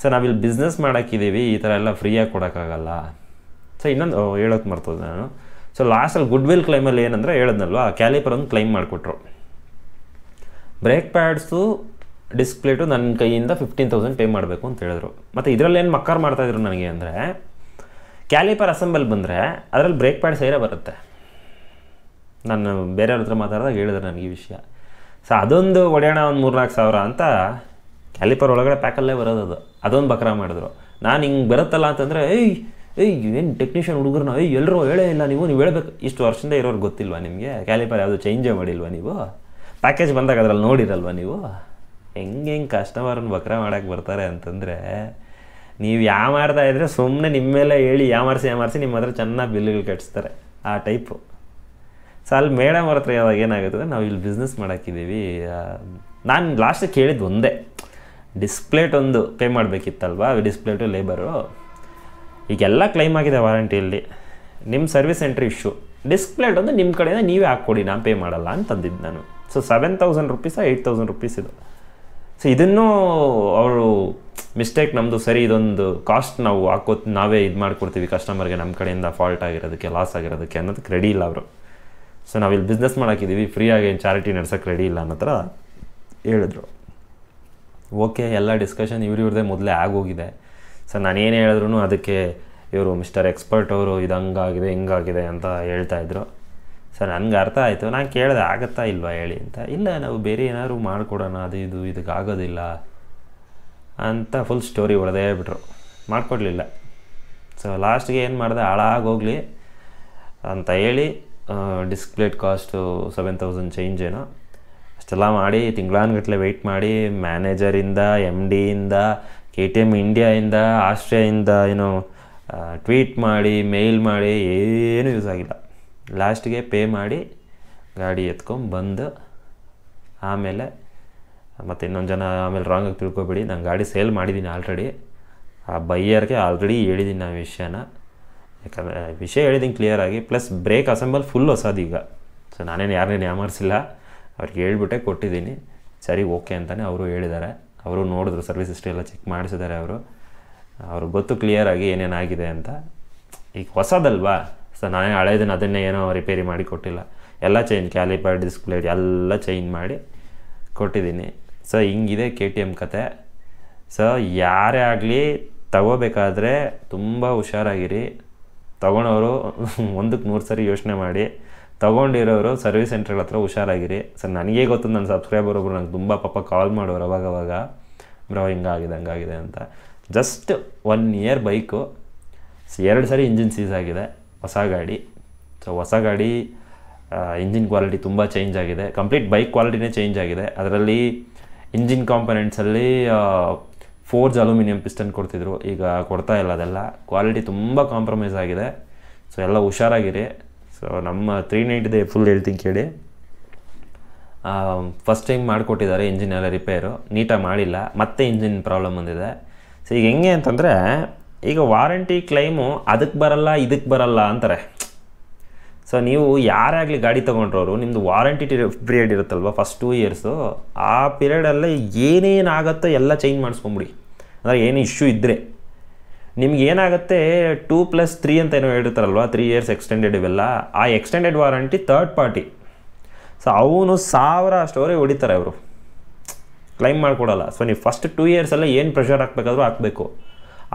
Speaker 1: ಸರ್ ನಾವಿಲ್ಲಿ ಬಿಸ್ನೆಸ್ ಮಾಡೋಕ್ಕಿದ್ದೀವಿ ಈ ಥರ ಎಲ್ಲ ಫ್ರೀಯಾಗಿ ಕೊಡೋಕ್ಕಾಗಲ್ಲ ಸೊ ಇನ್ನೊಂದು ಹೇಳೋಕ್ಕೆ ಮರ್ತದೆ ನಾನು ಸೊ ಲಾಸ್ಟಲ್ಲಿ ಗುಡ್ ವಿಲ್ ಕ್ಲೈಮಲ್ಲಿ ಏನಂದರೆ ಹೇಳಿದ್ನಲ್ವಾ ಕ್ಯಾಲಿಪರ್ ಒಂದು ಕ್ಲೈಮ್ ಮಾಡಿಕೊಟ್ರು ಬ್ರೇಕ್ ಪ್ಯಾಡ್ಸು ಡಿಸ್ಪ್ಲೇಟು ನನ್ನ ಕೈಯಿಂದ ಫಿಫ್ಟೀನ್ ತೌಸಂಡ್ ಪೇ ಮಾಡಬೇಕು ಅಂತ ಹೇಳಿದ್ರು ಮತ್ತು ಇದರಲ್ಲಿ ಏನು ಮಕ್ಕಾರ ಮಾಡ್ತಾಯಿದ್ರು ನನಗೆ ಅಂದರೆ ಕ್ಯಾಲಿಪರ್ ಅಸೆಂಬಲ್ ಬಂದರೆ ಅದರಲ್ಲಿ ಬ್ರೇಕ್ ಪ್ಯಾಡ್ ಸೈರ ಬರುತ್ತೆ ನಾನು ಬೇರೆಯವ್ರ ಹತ್ರ ಮಾತಾಡಿದಾಗ ಹೇಳಿದ್ರು ನನಗೆ ಈ ವಿಷಯ ಸೊ ಅದೊಂದು ಒಡೆಯೋಣ ಒಂದು ಮೂರ್ನಾಲ್ಕು ಸಾವಿರ ಅಂತ ಕ್ಯಾಲಿಪರ್ ಒಳಗಡೆ ಪ್ಯಾಕಲ್ಲೇ ಬರೋದು ಅದು ಅದೊಂದು ಬಕ್ರ ಮಾಡಿದ್ರು ನಾನು ಹಿಂಗೆ ಬರುತ್ತಲ್ಲ ಅಂತಂದರೆ ಏಯ್ ಏಯ್ ಏನು ಟೆಕ್ನಿಷಿಯನ್ ನಾವು ಏಯ್ ಎಲ್ಲರೂ ಹೇಳೇ ಇಲ್ಲ ನೀವು ನೀವು ಹೇಳಬೇಕು ಇಷ್ಟು ವರ್ಷದಿಂದ ಇರೋರು ಗೊತ್ತಿಲ್ವಾ ನಿಮಗೆ ಕ್ಯಾಲಿಪರ್ ಯಾವುದು ಚೇಂಜೇ ಮಾಡಿಲ್ವಾ ನೀವು ಪ್ಯಾಕೇಜ್ ಬಂದಾಗ ಅದರಲ್ಲಿ ನೋಡಿರಲ್ವ ನೀವು ಹೆಂಗೆ ಹೆಂಗೆ ಕಸ್ಟಮರನ್ನ ಬಕ್ರ ಮಾಡೋಕ್ಕೆ ಬರ್ತಾರೆ ಅಂತಂದರೆ ನೀವು ಯಾವ ಮಾಡ್ತಾ ಇದ್ರೆ ಸುಮ್ಮನೆ ಮೇಲೆ ಹೇಳಿ ಯಾವ ಮಾಡಿಸಿ ನಿಮ್ಮ ಹತ್ರ ಚೆನ್ನಾಗಿ ಬಿಲ್ಗಳು ಕಟ್ಟಿಸ್ತಾರೆ ಆ ಟೈಪು ಸೊ ಅಲ್ಲಿ ಮೇಡಮ್ ಅವ್ರ ಹತ್ರ ಯಾವಾಗ ಏನಾಗುತ್ತದೆ ನಾವು ಇಲ್ಲಿ ಬಿಸ್ನೆಸ್ ಮಾಡೋಕ್ಕಿದ್ದೀವಿ ನಾನು ಲಾಸ್ಟಿಗೆ ಕೇಳಿದ್ದು ಒಂದೇ ಡಿಸ್ಪ್ಲೇಟ್ ಒಂದು ಪೇ ಮಾಡಬೇಕಿತ್ತಲ್ವಾ ಡಿಸ್ಪ್ಲೇಟು ಲೇಬರು ಈಗೆಲ್ಲ ಕ್ಲೈಮ್ ಆಗಿದೆ ವಾರಂಟಿಯಲ್ಲಿ ನಿಮ್ಮ ಸರ್ವಿಸ್ ಸೆಂಟ್ರ್ ಇಶ್ಯೂ ಡಿಸ್ಪ್ಲೇಟ್ ಒಂದು ನಿಮ್ಮ ಕಡೆಯಿಂದ ನೀವೇ ಹಾಕ್ಕೊಡಿ ನಾನು ಪೇ ಮಾಡಲ್ಲ ಅಂತಂದಿದ್ದು ನಾನು so seven thousand rupees eight thousand rupees ಇದು ಸೊ ಇದನ್ನು ಅವರು ಮಿಸ್ಟೇಕ್ ನಮ್ಮದು ಸರಿ ಇದೊಂದು ಕಾಸ್ಟ್ ನಾವು ಹಾಕೋ ನಾವೇ ಇದು ಮಾಡಿಕೊಡ್ತೀವಿ ಕಸ್ಟಮರ್ಗೆ ನಮ್ಮ ಕಡೆಯಿಂದ ಫಾಲ್ಟ್ ಆಗಿರೋದಕ್ಕೆ ಲಾಸ್ ಆಗಿರೋದಕ್ಕೆ ಅನ್ನೋದಕ್ಕೆ ರೆಡಿ ಇಲ್ಲ ಅವರು ಸೊ ನಾವಿಲ್ಲಿ ಬಿಸ್ನೆಸ್ ಮಾಡೋಕ್ಕಿದ್ದೀವಿ ಫ್ರೀಯಾಗಿ ಏನು ಚಾರಿಟಿ ನಡ್ಸೋಕ್ಕೆ ರೆಡಿ ಇಲ್ಲ ಅನ್ನೋ ಥರ ಹೇಳಿದ್ರು ಓಕೆ ಎಲ್ಲ ಡಿಸ್ಕಷನ್ ಇವ್ರಿವ್ರದೇ ಮೊದಲೇ ಆಗೋಗಿದೆ ಸೊ ನಾನೇನು ಹೇಳಿದ್ರು ಅದಕ್ಕೆ ಇವರು ಮಿಸ್ಟರ್ ಎಕ್ಸ್ಪರ್ಟ್ ಅವರು ಇದು ಹಂಗಾಗಿದೆ ಹಿಂಗಾಗಿದೆ ಅಂತ ಹೇಳ್ತಾಯಿದ್ರು ಸರ್ ನನಗೆ ಅರ್ಥ ಆಯಿತು ನಾನು ಕೇಳಿದೆ ಆಗುತ್ತಾ ಇಲ್ವಾ ಹೇಳಿ ಅಂತ ಇಲ್ಲ ನಾವು ಬೇರೆ ಏನಾದ್ರು ಮಾಡಿಕೊಡೋಣ ಅದು ಇದು ಇದಕ್ಕಾಗೋದಿಲ್ಲ ಆಗೋದಿಲ್ಲ ಅಂತ ಫುಲ್ ಸ್ಟೋರಿ ಹೊಡೆದೇ ಬಿಟ್ರು ಮಾಡಿಕೊಡ್ಲಿಲ್ಲ ಸೊ ಲಾಸ್ಟ್ಗೆ ಏನು ಮಾಡಿದೆ ಹಾಳಾಗೋಗ್ಲಿ ಅಂತ ಹೇಳಿ disc plate cost seven thousand change ಏನೋ ಅಷ್ಟೆಲ್ಲ ಮಾಡಿ ತಿಂಗಳಾನ್ಗಟ್ಲೆ ವೆಯ್ಟ್ ಮಾಡಿ ಮ್ಯಾನೇಜರಿಂದ ಎಮ್ ಡಿಯಿಂದ ಕೆ ಟಿ ಎಮ್ ಇಂಡಿಯಾಯಿಂದ ಆಸ್ಟ್ರಿಯಾಯಿಂದ ಏನು ಟ್ವೀಟ್ ಮಾಡಿ ಮೇಲ್ ಮಾಡಿ ಏನೂ ಯೂಸ್ ಆಗಿಲ್ಲ ಲಾಸ್ಟ್ಗೆ ಪೇ ಮಾಡಿ ಗಾಡಿ ಎತ್ಕೊಂಡು ಬಂದು ಆಮೇಲೆ ಮತ್ತು ಇನ್ನೊಂದು ಜನ ಆಮೇಲೆ ರಾಂಗಾಗಿ ತಿಳ್ಕೊಬೇಡಿ ನಾನು ಗಾಡಿ ಸೇಲ್ ಮಾಡಿದ್ದೀನಿ ಆಲ್ರೆಡಿ ಆ ಬೈಯರ್ಗೆ ಆಲ್ರೆಡಿ ಹೇಳಿದ್ದೀನಿ ನಾನು ವಿಷಯನ ಯಾಕಂದರೆ ವಿಷಯ ಹೇಳಿದ್ದೀನಿ ಕ್ಲಿಯರಾಗಿ ಪ್ಲಸ್ ಬ್ರೇಕ್ ಅಸೆಂಬಲ್ ಫುಲ್ ಈಗ ಸೊ ನಾನೇನು ಯಾರನ್ನೇನು ಯಾಮಾರಿಸಿಲ್ಲ ಅವ್ರಿಗೆ ಹೇಳ್ಬಿಟ್ಟೆ ಕೊಟ್ಟಿದ್ದೀನಿ ಸರಿ ಓಕೆ ಅಂತಲೇ ಅವರು ಹೇಳಿದ್ದಾರೆ ಅವರು ನೋಡಿದ್ರು ಸರ್ವಿಸ್ ಹಿಸ್ಟ್ರಿ ಎಲ್ಲ ಚೆಕ್ ಮಾಡಿಸಿದ್ದಾರೆ ಅವರು ಅವ್ರಿಗೆ ಗೊತ್ತು ಕ್ಲಿಯರಾಗಿ ಏನೇನಾಗಿದೆ ಅಂತ ಈಗ ಹೊಸದಲ್ವಾ ಸೊ ನಾನೇ ಹಳೇದನ್ನು ಅದನ್ನೇ ಏನೋ ರಿಪೇರಿ ಮಾಡಿ ಕೊಟ್ಟಿಲ್ಲ ಎಲ್ಲ ಚೇಂಜ್ ಕ್ಯಾಲಿಪರ್ ಪ್ಲೇಟ್ ಎಲ್ಲ ಚೇಂಜ್ ಮಾಡಿ ಕೊಟ್ಟಿದ್ದೀನಿ ಸೊ ಹಿಂಗಿದೆ ಕೆ ಟಿ ಎಮ್ ಕತೆ ಸೊ ಯಾರೇ ಆಗಲಿ ತಗೋಬೇಕಾದ್ರೆ ತುಂಬ ಹುಷಾರಾಗಿರಿ ತಗೊಳೋರು ಒಂದಕ್ಕೆ ಮೂರು ಸರಿ ಯೋಚನೆ ಮಾಡಿ ತೊಗೊಂಡಿರೋರು ಸರ್ವಿಸ್ ಸೆಂಟ್ರ್ಗಳ ಹತ್ರ ಹುಷಾರಾಗಿರಿ ಸರ್ ನನಗೆ ಗೊತ್ತು ನನ್ನ ಸಬ್ಸ್ಕ್ರೈಬರ್ ಒಬ್ರು ನಂಗೆ ತುಂಬ ಪಾಪ ಕಾಲ್ ಮಾಡೋರು ಅವಾಗ ಅವಾಗ ಬ್ರೋ ಹಿಂಗಾಗಿದೆ ಹಂಗಾಗಿದೆ ಅಂತ ಜಸ್ಟ್ ಒನ್ ಇಯರ್ ಬೈಕು ಎರಡು ಸರಿ ಇಂಜಿನ್ ಸೀಸ್ ಆಗಿದೆ ಹೊಸ ಗಾಡಿ ಸೊ ಹೊಸ ಗಾಡಿ ಇಂಜಿನ್ ಕ್ವಾಲಿಟಿ ತುಂಬ ಚೇಂಜ್ ಆಗಿದೆ ಕಂಪ್ಲೀಟ್ ಬೈಕ್ ಕ್ವಾಲಿಟಿನೇ ಚೇಂಜ್ ಆಗಿದೆ ಅದರಲ್ಲಿ ಇಂಜಿನ್ ಕಾಂಪೊನೆಂಟ್ಸಲ್ಲಿ ಫೋರ್ಜ್ ಅಲ್ಯೂಮಿನಿಯಂ ಪಿಸ್ಟನ್ ಕೊಡ್ತಿದ್ರು ಈಗ ಕೊಡ್ತಾ ಇಲ್ಲ ಅದೆಲ್ಲ ಕ್ವಾಲಿಟಿ ತುಂಬ ಕಾಂಪ್ರಮೈಸ್ ಆಗಿದೆ ಸೊ ಎಲ್ಲ ಹುಷಾರಾಗಿರಿ ಸೊ ನಮ್ಮ ತ್ರೀ ನೈಂಟಿದೆ ಫುಲ್ ಹೇಳ್ತೀನಿ ಕೇಳಿ ಫಸ್ಟ್ ಟೈಮ್ ಮಾಡಿಕೊಟ್ಟಿದ್ದಾರೆ ಇಂಜಿನ್ ಎಲ್ಲ ರಿಪೇರು ನೀಟಾಗಿ ಮಾಡಿಲ್ಲ ಮತ್ತೆ ಇಂಜಿನ್ ಪ್ರಾಬ್ಲಮ್ ಬಂದಿದೆ ಸೊ ಈಗ ಹೆಂಗೆ ಅಂತಂದರೆ ಈಗ ವಾರಂಟಿ ಕ್ಲೈಮು ಅದಕ್ಕೆ ಬರಲ್ಲ ಇದಕ್ಕೆ ಬರಲ್ಲ ಅಂತಾರೆ ಸೊ ನೀವು ಯಾರಾಗಲಿ ಗಾಡಿ ತೊಗೊಂಡ್ರವರು ನಿಮ್ಮದು ವಾರಂಟಿ ಪೀರಿಯಡ್ ಇರುತ್ತಲ್ವ ಫಸ್ಟ್ ಟೂ ಇಯರ್ಸು ಆ ಪೀರಿಯಡಲ್ಲೇ ಆಗುತ್ತೋ ಎಲ್ಲ ಚೇಂಜ್ ಮಾಡಿಸ್ಕೊಂಬಿಡಿ ಅಂದರೆ ಏನು ಇಶ್ಯೂ ಇದ್ದರೆ ನಿಮ್ಗೆ ಏನಾಗುತ್ತೆ ಟೂ ಪ್ಲಸ್ ತ್ರೀ ಅಂತ ಏನೋ ಹೇಳಿರ್ತಾರಲ್ವ ತ್ರೀ ಇಯರ್ಸ್ ಎಕ್ಸ್ಟೆಂಡೆಡ್ ಇವೆಲ್ಲ ಆ extended warranty third party so ಅವನು ಸಾವಿರ ಅಷ್ಟವರೆ ಹೊಡಿತಾರೆ ಅವರು ಕ್ಲೈಮ್ ಮಾಡಿಕೊಡಲ್ಲ ಸೊ ನೀವು ಫಸ್ಟ್ ಟೂ ಇಯರ್ಸೆಲ್ಲ ಏನು ಪ್ರೆಷರ್ ಹಾಕ್ಬೇಕಾದ್ರೂ ಹಾಕಬೇಕು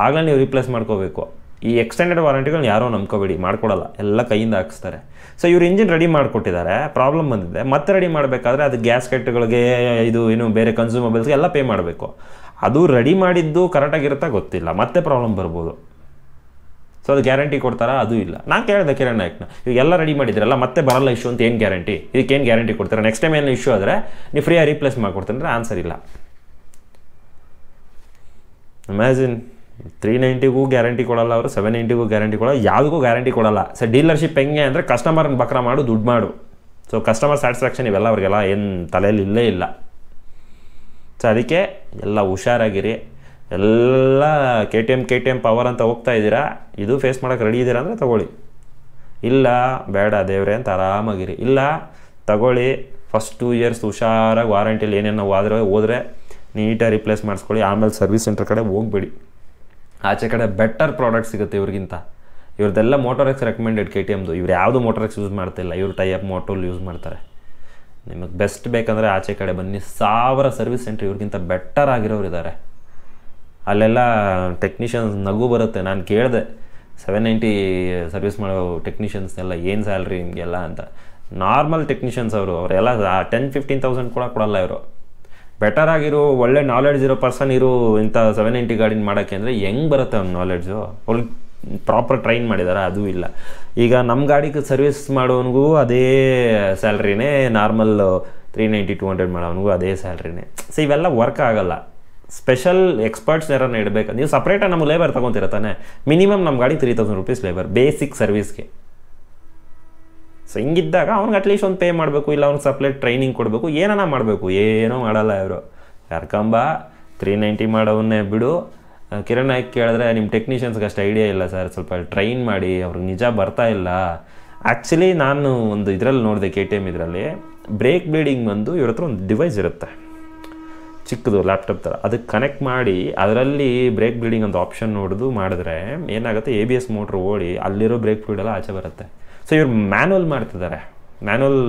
Speaker 1: ಆಗಲೇ ನೀವು ರಿಪ್ಲೇಸ್ ಮಾಡ್ಕೋಬೇಕು ಈ ಎಕ್ಸ್ಟೆಂಡೆಡ್ ವಾರಂಟಿಗಳನ್ನ ಯಾರೋ ನಂಬ್ಕೋಬೇಡಿ ಮಾಡ್ಕೊಡಲ್ಲ ಎಲ್ಲ ಕೈಯಿಂದ ಹಾಕಿಸ್ತಾರೆ ಸೊ ಇವ್ರು ಇಂಜಿನ್ ರೆಡಿ ಮಾಡಿಕೊಟ್ಟಿದ್ದಾರೆ ಪ್ರಾಬ್ಲಮ್ ಬಂದಿದೆ ಮತ್ತೆ ರೆಡಿ ಮಾಡಬೇಕಾದ್ರೆ ಅದು ಗ್ಯಾಸ್ ಕೆಟ್ಟಗಳಿಗೆ ಇದು ಏನು ಬೇರೆ ಕನ್ಸ್ಯೂಮಬಲ್ಸ್ಗೆ ಎಲ್ಲ ಪೇ ಮಾಡಬೇಕು ಅದು ರೆಡಿ ಮಾಡಿದ್ದು ಕರೆಕ್ಟಾಗಿರುತ್ತಾ ಗೊತ್ತಿಲ್ಲ ಮತ್ತೆ ಪ್ರಾಬ್ಲಮ್ ಬರ್ಬೋದು ಸೊ ಅದು ಗ್ಯಾರಂಟಿ ಕೊಡ್ತಾರಾ ಅದು ಇಲ್ಲ ನಾನು ಕೇಳಿದೆ ಕಿರಣ್ ನಾಯಕ್ನ ಎಲ್ಲ ರೆಡಿ ಮಾಡಿದ್ರಲ್ಲ ಮತ್ತೆ ಬರಲ್ಲ ಇಶ್ಯೂ ಅಂತ ಏನು ಗ್ಯಾರಂಟಿ ಇದಕ್ಕೇನು ಗ್ಯಾರಂಟಿ ಕೊಡ್ತಾರೆ ನೆಕ್ಸ್ಟ್ ಟೈಮ್ ಏನು ಇಶ್ಯೂ ಆದರೆ ನೀವು ಫ್ರೀಯಾಗಿ ರೀಪ್ಲೇಸ್ ಮಾಡಿಕೊಡ್ತೀನಿ ಆನ್ಸರ್ ಇಲ್ಲ ಅಮ್ಯಾಜಿನ್ ತ್ರೀ ನೈಂಟಿಗೂ ಗ್ಯಾರಂಟಿ ಕೊಡಲ್ಲ ಅವರು ಸೆವೆನ್ ನೈಂಟಿಗೂ ಗ್ಯಾರಂಟಿ ಕೊಡಲ್ಲ ಯಾವುದಕ್ಕೂ ಗ್ಯಾರಂಟಿ ಕೊಡಲ್ಲ ಸೊ ಡೀಲರ್ಶಿಪ್ ಹೆಂಗೆ ಅಂದರೆ ಕಸ್ಟಮರ್ನ ಬಕ್ರ ಮಾಡು ದುಡ್ಡು ಮಾಡು ಸೊ ಕಸ್ಟಮರ್ ಸ್ಯಾಟಿಸ್ಫ್ಯಾಕ್ಷನ್ ಇವೆಲ್ಲ ಅವ್ರಿಗೆಲ್ಲ ಏನು ತಲೆಯಲ್ಲಿ ಇಲ್ಲೇ ಇಲ್ಲ ಸೊ ಅದಕ್ಕೆ ಎಲ್ಲ ಹುಷಾರಾಗಿರಿ ಎಲ್ಲ K T M K T M power ಅಂತ ಹೋಗ್ತಾ ಇದ್ದೀರಾ ಇದು ಫೇಸ್ ಮಾಡೋಕೆ ರೆಡಿ ಇದ್ದೀರಾ ಅಂದರೆ ತಗೊಳ್ಳಿ ಇಲ್ಲ ಬೇಡ ದೇವ್ರೆ ಅಂತ ಆರಾಮಾಗಿರಿ ಇಲ್ಲ ತಗೊಳ್ಳಿ ಫಸ್ಟ್ ಟೂ ಇಯರ್ಸ್ ಹುಷಾರಾಗಿ ವಾರಂಟಿಲಿ ಏನೇನೋ ಆದರೆ ಹೋದರೆ ನೀಟಾಗಿ ರಿಪ್ಲೇಸ್ ಮಾಡಿಸ್ಕೊಳ್ಳಿ ಆಮೇಲೆ ಸರ್ವಿಸ್ ಸೆಂಟರ್ ಕಡೆ ಹೋಗಬೇಡಿ ಆಚೆ ಕಡೆ ಬೆಟರ್ ಪ್ರಾಡಕ್ಟ್ ಸಿಗುತ್ತೆ ಇವ್ರಿಗಿಂತ ಇವ್ರದ್ದೆಲ್ಲ ಮೋಟೋರೆಕ್ಸ್ ರೆಕಮೆಂಡೆಡ್ ಕೆ ಟಿ ಎಮ್ದು ಇವ್ರು ಯಾವುದು ಎಕ್ಸ್ ಯೂಸ್ ಮಾಡ್ತಿಲ್ಲ ಇವ್ರು ಟೈಪ್ ಮೋಟೋಲ್ ಯೂಸ್ ಮಾಡ್ತಾರೆ ನಿಮಗೆ ಬೆಸ್ಟ್ ಬೇಕಂದರೆ ಆಚೆ ಕಡೆ ಬನ್ನಿ ಸಾವಿರ ಸರ್ವಿಸ್ ಸೆಂಟ್ರ್ ಇವ್ರಿಗಿಂತ ಬೆಟರ್ ಆಗಿರೋರು ಇದ್ದಾರೆ ಅಲ್ಲೆಲ್ಲ ಟೆಕ್ನಿಷಿಯನ್ಸ್ ನಗು ಬರುತ್ತೆ ನಾನು ಕೇಳಿದೆ ಸೆವೆನ್ ನೈಂಟಿ ಸರ್ವಿಸ್ ಮಾಡೋ ಟೆಕ್ನಿಷಿಯನ್ಸ್ನೆಲ್ಲ ಏನು ಸ್ಯಾಲ್ರಿ ಹಿಂಗೆಲ್ಲ ಅಂತ ನಾರ್ಮಲ್ ಟೆಕ್ನಿಷಿಯನ್ಸ್ ಅವರು ಅವರೆಲ್ಲ ಟೆನ್ ಫಿಫ್ಟೀನ್ ತೌಸಂಡ್ ಕೂಡ ಕೊಡಲ್ಲ ಇವರು ಬೆಟರ್ ಆಗಿರೋ ಒಳ್ಳೆ ನಾಲೆಡ್ಜ್ ಇರೋ ಪರ್ಸನ್ ಇರೋ ಇಂಥ ಸೆವೆನ್ ಏಂಟಿ ಗಾಡಿನ ಮಾಡೋಕ್ಕೆ ಅಂದರೆ ಹೆಂಗೆ ಬರುತ್ತೆ ಅವ್ನ ನಾಲೆಡ್ಜು ಅವ್ಳು ಪ್ರಾಪರ್ ಟ್ರೈನ್ ಮಾಡಿದ್ದಾರೆ ಅದು ಇಲ್ಲ ಈಗ ನಮ್ಮ ಗಾಡಿಗೆ ಸರ್ವಿಸ್ ಮಾಡೋನಿಗೂ ಅದೇ ಸ್ಯಾಲ್ರಿನೇ normal three ninety two hundred ಮಾಡೋನಿಗೂ ಅದೇ ಸ್ಯಾಲ್ರಿನೇ ಸೊ ಇವೆಲ್ಲ ವರ್ಕ್ ಆಗೋಲ್ಲ ಸ್ಪೆಷಲ್ ಎಕ್ಸ್ಪರ್ಟ್ಸ್ ಯಾರನ್ನ ಇಡಬೇಕು ನೀವು ಸಪ್ರೇಟಾಗಿ ನಮ್ಗೆ ಲೇಬರ್ ತೊಗೊತಿರತ್ತಾನೆ ಮಿನಿಮಮ್ ನಮ್ಮ ಗಾಡಿ three thousand rupees labour basic ಸರ್ವಿಸ್ಗೆ ಸೊ ಹಿಂಗಿದ್ದಾಗ ಅವ್ನಿಗೆ ಅಟ್ಲೀಸ್ಟ್ ಒಂದು ಪೇ ಮಾಡಬೇಕು ಇಲ್ಲ ಅವ್ನಿಗೆ ಸಪ್ರೇಟ್ ಟ್ರೈನಿಂಗ್ ಕೊಡಬೇಕು ಏನಾನ ಮಾಡಬೇಕು ಏನೂ ಮಾಡಲ್ಲ ಇವರು ಕರ್ಕಂಬ ತ್ರೀ ನೈಂಟಿ ಮಾಡೋವನ್ನೇ ಬಿಡು ಕಿರಣ್ ನಾಯ್ಕ್ ಕೇಳಿದ್ರೆ ನಿಮ್ಮ ಟೆಕ್ನಿಷಿಯನ್ಸ್ಗೆ ಅಷ್ಟು ಐಡಿಯಾ ಇಲ್ಲ ಸರ್ ಸ್ವಲ್ಪ ಟ್ರೈನ್ ಮಾಡಿ ಅವ್ರಿಗೆ ನಿಜ ಬರ್ತಾ ಇಲ್ಲ ಆ್ಯಕ್ಚುಲಿ ನಾನು ಒಂದು ಇದರಲ್ಲಿ ನೋಡಿದೆ ಕೆ ಟಿ ಎಮ್ ಇದರಲ್ಲಿ ಬ್ರೇಕ್ ಬ್ಲೀಡಿಂಗ್ ಬಂದು ಇವ್ರ ಹತ್ರ ಒಂದು ಡಿವೈಸ್ ಇರುತ್ತೆ ಚಿಕ್ಕದು ಲ್ಯಾಪ್ಟಾಪ್ ಥರ ಅದಕ್ಕೆ ಕನೆಕ್ಟ್ ಮಾಡಿ ಅದರಲ್ಲಿ ಬ್ರೇಕ್ ಬ್ಲೀಡಿಂಗ್ ಒಂದು ಆಪ್ಷನ್ ನೋಡಿದು ಮಾಡಿದ್ರೆ ಏನಾಗುತ್ತೆ ಎ ಬಿ ಎಸ್ ಮೋಟ್ರ್ ಓಡಿ ಅಲ್ಲಿರೋ ಬ್ರೇಕ್ ಫ್ಲೂಡೆಲ್ಲ ಆಚೆ ಬರುತ್ತೆ ಸೊ ಇವ್ರು ಮ್ಯಾನುವಲ್ ಮಾಡ್ತಿದ್ದಾರೆ ಮ್ಯಾನ್ಯಲ್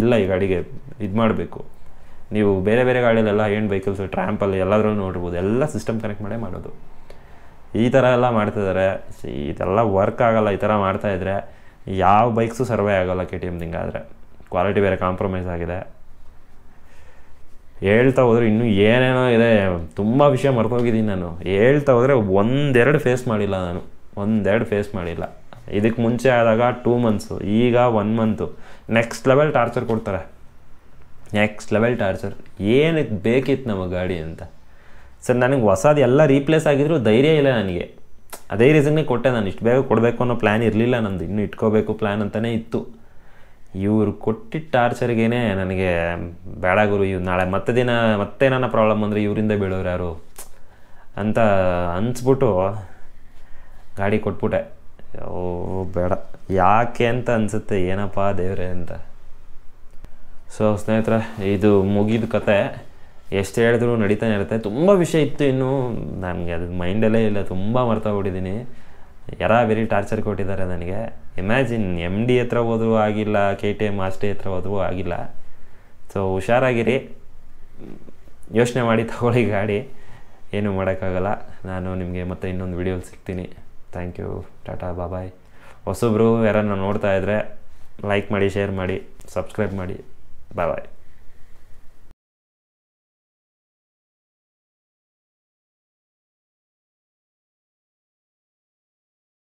Speaker 1: ಇಲ್ಲ ಈ ಗಾಡಿಗೆ ಇದು ಮಾಡಬೇಕು ನೀವು ಬೇರೆ ಬೇರೆ ಗಾಡಿಯಲ್ಲೆಲ್ಲ ಏನು ವೆಹಿಕಲ್ಸ್ ಟ್ರ್ಯಾಂಪಲ್ಲಿ ಎಲ್ಲಾದ್ರೂ ನೋಡ್ಬೋದು ಎಲ್ಲ ಸಿಸ್ಟಮ್ ಕನೆಕ್ಟ್ ಮಾಡೇ ಮಾಡೋದು ಈ ಥರ ಎಲ್ಲ ಮಾಡ್ತಿದ್ದಾರೆ ಇದೆಲ್ಲ ವರ್ಕ್ ಆಗೋಲ್ಲ ಈ ಥರ ಮಾಡ್ತಾಯಿದ್ರೆ ಯಾವ ಬೈಕ್ಸು ಸರ್ವೇ ಆಗೋಲ್ಲ ಕೆ ಟಿ ಎಮ್ ಆದರೆ ಕ್ವಾಲಿಟಿ ಬೇರೆ ಕಾಂಪ್ರಮೈಸ್ ಆಗಿದೆ ಹೇಳ್ತಾ ಹೋದ್ರೆ ಇನ್ನೂ ಏನೇನೋ ಇದೆ ತುಂಬ ವಿಷಯ ಮರ್ಕೋಗಿದ್ದೀನಿ ನಾನು ಹೇಳ್ತಾ ಹೋದರೆ ಒಂದೆರಡು ಫೇಸ್ ಮಾಡಿಲ್ಲ ನಾನು ಒಂದೆರಡು ಫೇಸ್ ಮಾಡಿಲ್ಲ ಇದಕ್ಕೆ ಮುಂಚೆ ಆದಾಗ ಟೂ ಮಂತ್ಸು ಈಗ one month next level torture ಕೊಡ್ತಾರೆ ನೆಕ್ಸ್ಟ್ ಲೆವೆಲ್ ಟಾರ್ಚರ್ ಏನಕ್ಕೆ ಬೇಕಿತ್ತು ನಮಗೆ ಗಾಡಿ ಅಂತ ಸರ್ ನನಗೆ ಹೊಸದು ಎಲ್ಲ ರೀಪ್ಲೇಸ್ ಆಗಿದ್ರು ಧೈರ್ಯ ಇಲ್ಲ ನನಗೆ ಅದೇ ರೀಸನ್ನೇ ಕೊಟ್ಟೆ ನಾನು ಇಷ್ಟು ಬೇಗ ಕೊಡಬೇಕು ಅನ್ನೋ ಪ್ಲ್ಯಾನ್ ಇರಲಿಲ್ಲ ನಂದು ಇನ್ನೂ ಇಟ್ಕೋಬೇಕು ಪ್ಲ್ಯಾನ್ ಅಂತಲೇ ಇತ್ತು ಇವರು ಕೊಟ್ಟಿದ್ದ ಟಾರ್ಚರ್ಗೇನೆ ನನಗೆ ಬೇಡ ಗುರು ಇವ್ರು ನಾಳೆ ಮತ್ತೆ ದಿನ ಮತ್ತೆ ಪ್ರಾಬ್ಲಮ್ ಅಂದರೆ ಇವರಿಂದ ಬೀಳೋರು ಯಾರು ಅಂತ ಅನ್ಸ್ಬಿಟ್ಟು ಗಾಡಿ ಕೊಟ್ಬಿಟ್ಟೆ ಓ ಬೇಡ ಯಾಕೆ ಅಂತ ಅನಿಸುತ್ತೆ ಏನಪ್ಪ ದೇವ್ರೆ ಅಂತ ಸೊ ಸ್ನೇಹಿತರೆ ಇದು ಮುಗಿದ ಕತೆ ಎಷ್ಟು ಹೇಳಿದ್ರು ನಡೀತಾನೆ ಇರುತ್ತೆ ತುಂಬ ವಿಷಯ ಇತ್ತು ಇನ್ನೂ ನನಗೆ ಅದು ಮೈಂಡಲ್ಲೇ ಇಲ್ಲ ತುಂಬ ಮರ್ತೋಗ್ಬಿಟ್ಟಿದ್ದೀನಿ ಯಾರ ವೆರಿ ಟಾರ್ಚರ್ ಕೊಟ್ಟಿದ್ದಾರೆ ನನಗೆ ಇಮ್ಯಾಜಿನ್ ಎಮ್ ಡಿ ಹತ್ರ ಹೋದರೂ ಆಗಿಲ್ಲ ಕೆ ಟಿ ಎಮ್ ಹತ್ರ ಹೋದರೂ ಆಗಿಲ್ಲ ಸೊ ಹುಷಾರಾಗಿರಿ ಯೋಚನೆ ಮಾಡಿ ತಗೊಳ್ಳಿ ಗಾಡಿ ಏನೂ ಮಾಡೋಕ್ಕಾಗಲ್ಲ ನಾನು ನಿಮಗೆ ಮತ್ತೆ ಇನ್ನೊಂದು ವೀಡಿಯೋಲಿ ಸಿಗ್ತೀನಿ ಥ್ಯಾಂಕ್ ಯು ಟಾಟಾ ಬಾಬಾಯ್ ಹೊಸಬ್ರು ಯಾರನ್ನ ನೋಡ್ತಾ ಇದ್ದರೆ ಲೈಕ್ ಮಾಡಿ ಶೇರ್ ಮಾಡಿ ಸಬ್ಸ್ಕ್ರೈಬ್ ಮಾಡಿ ಬಾಯ್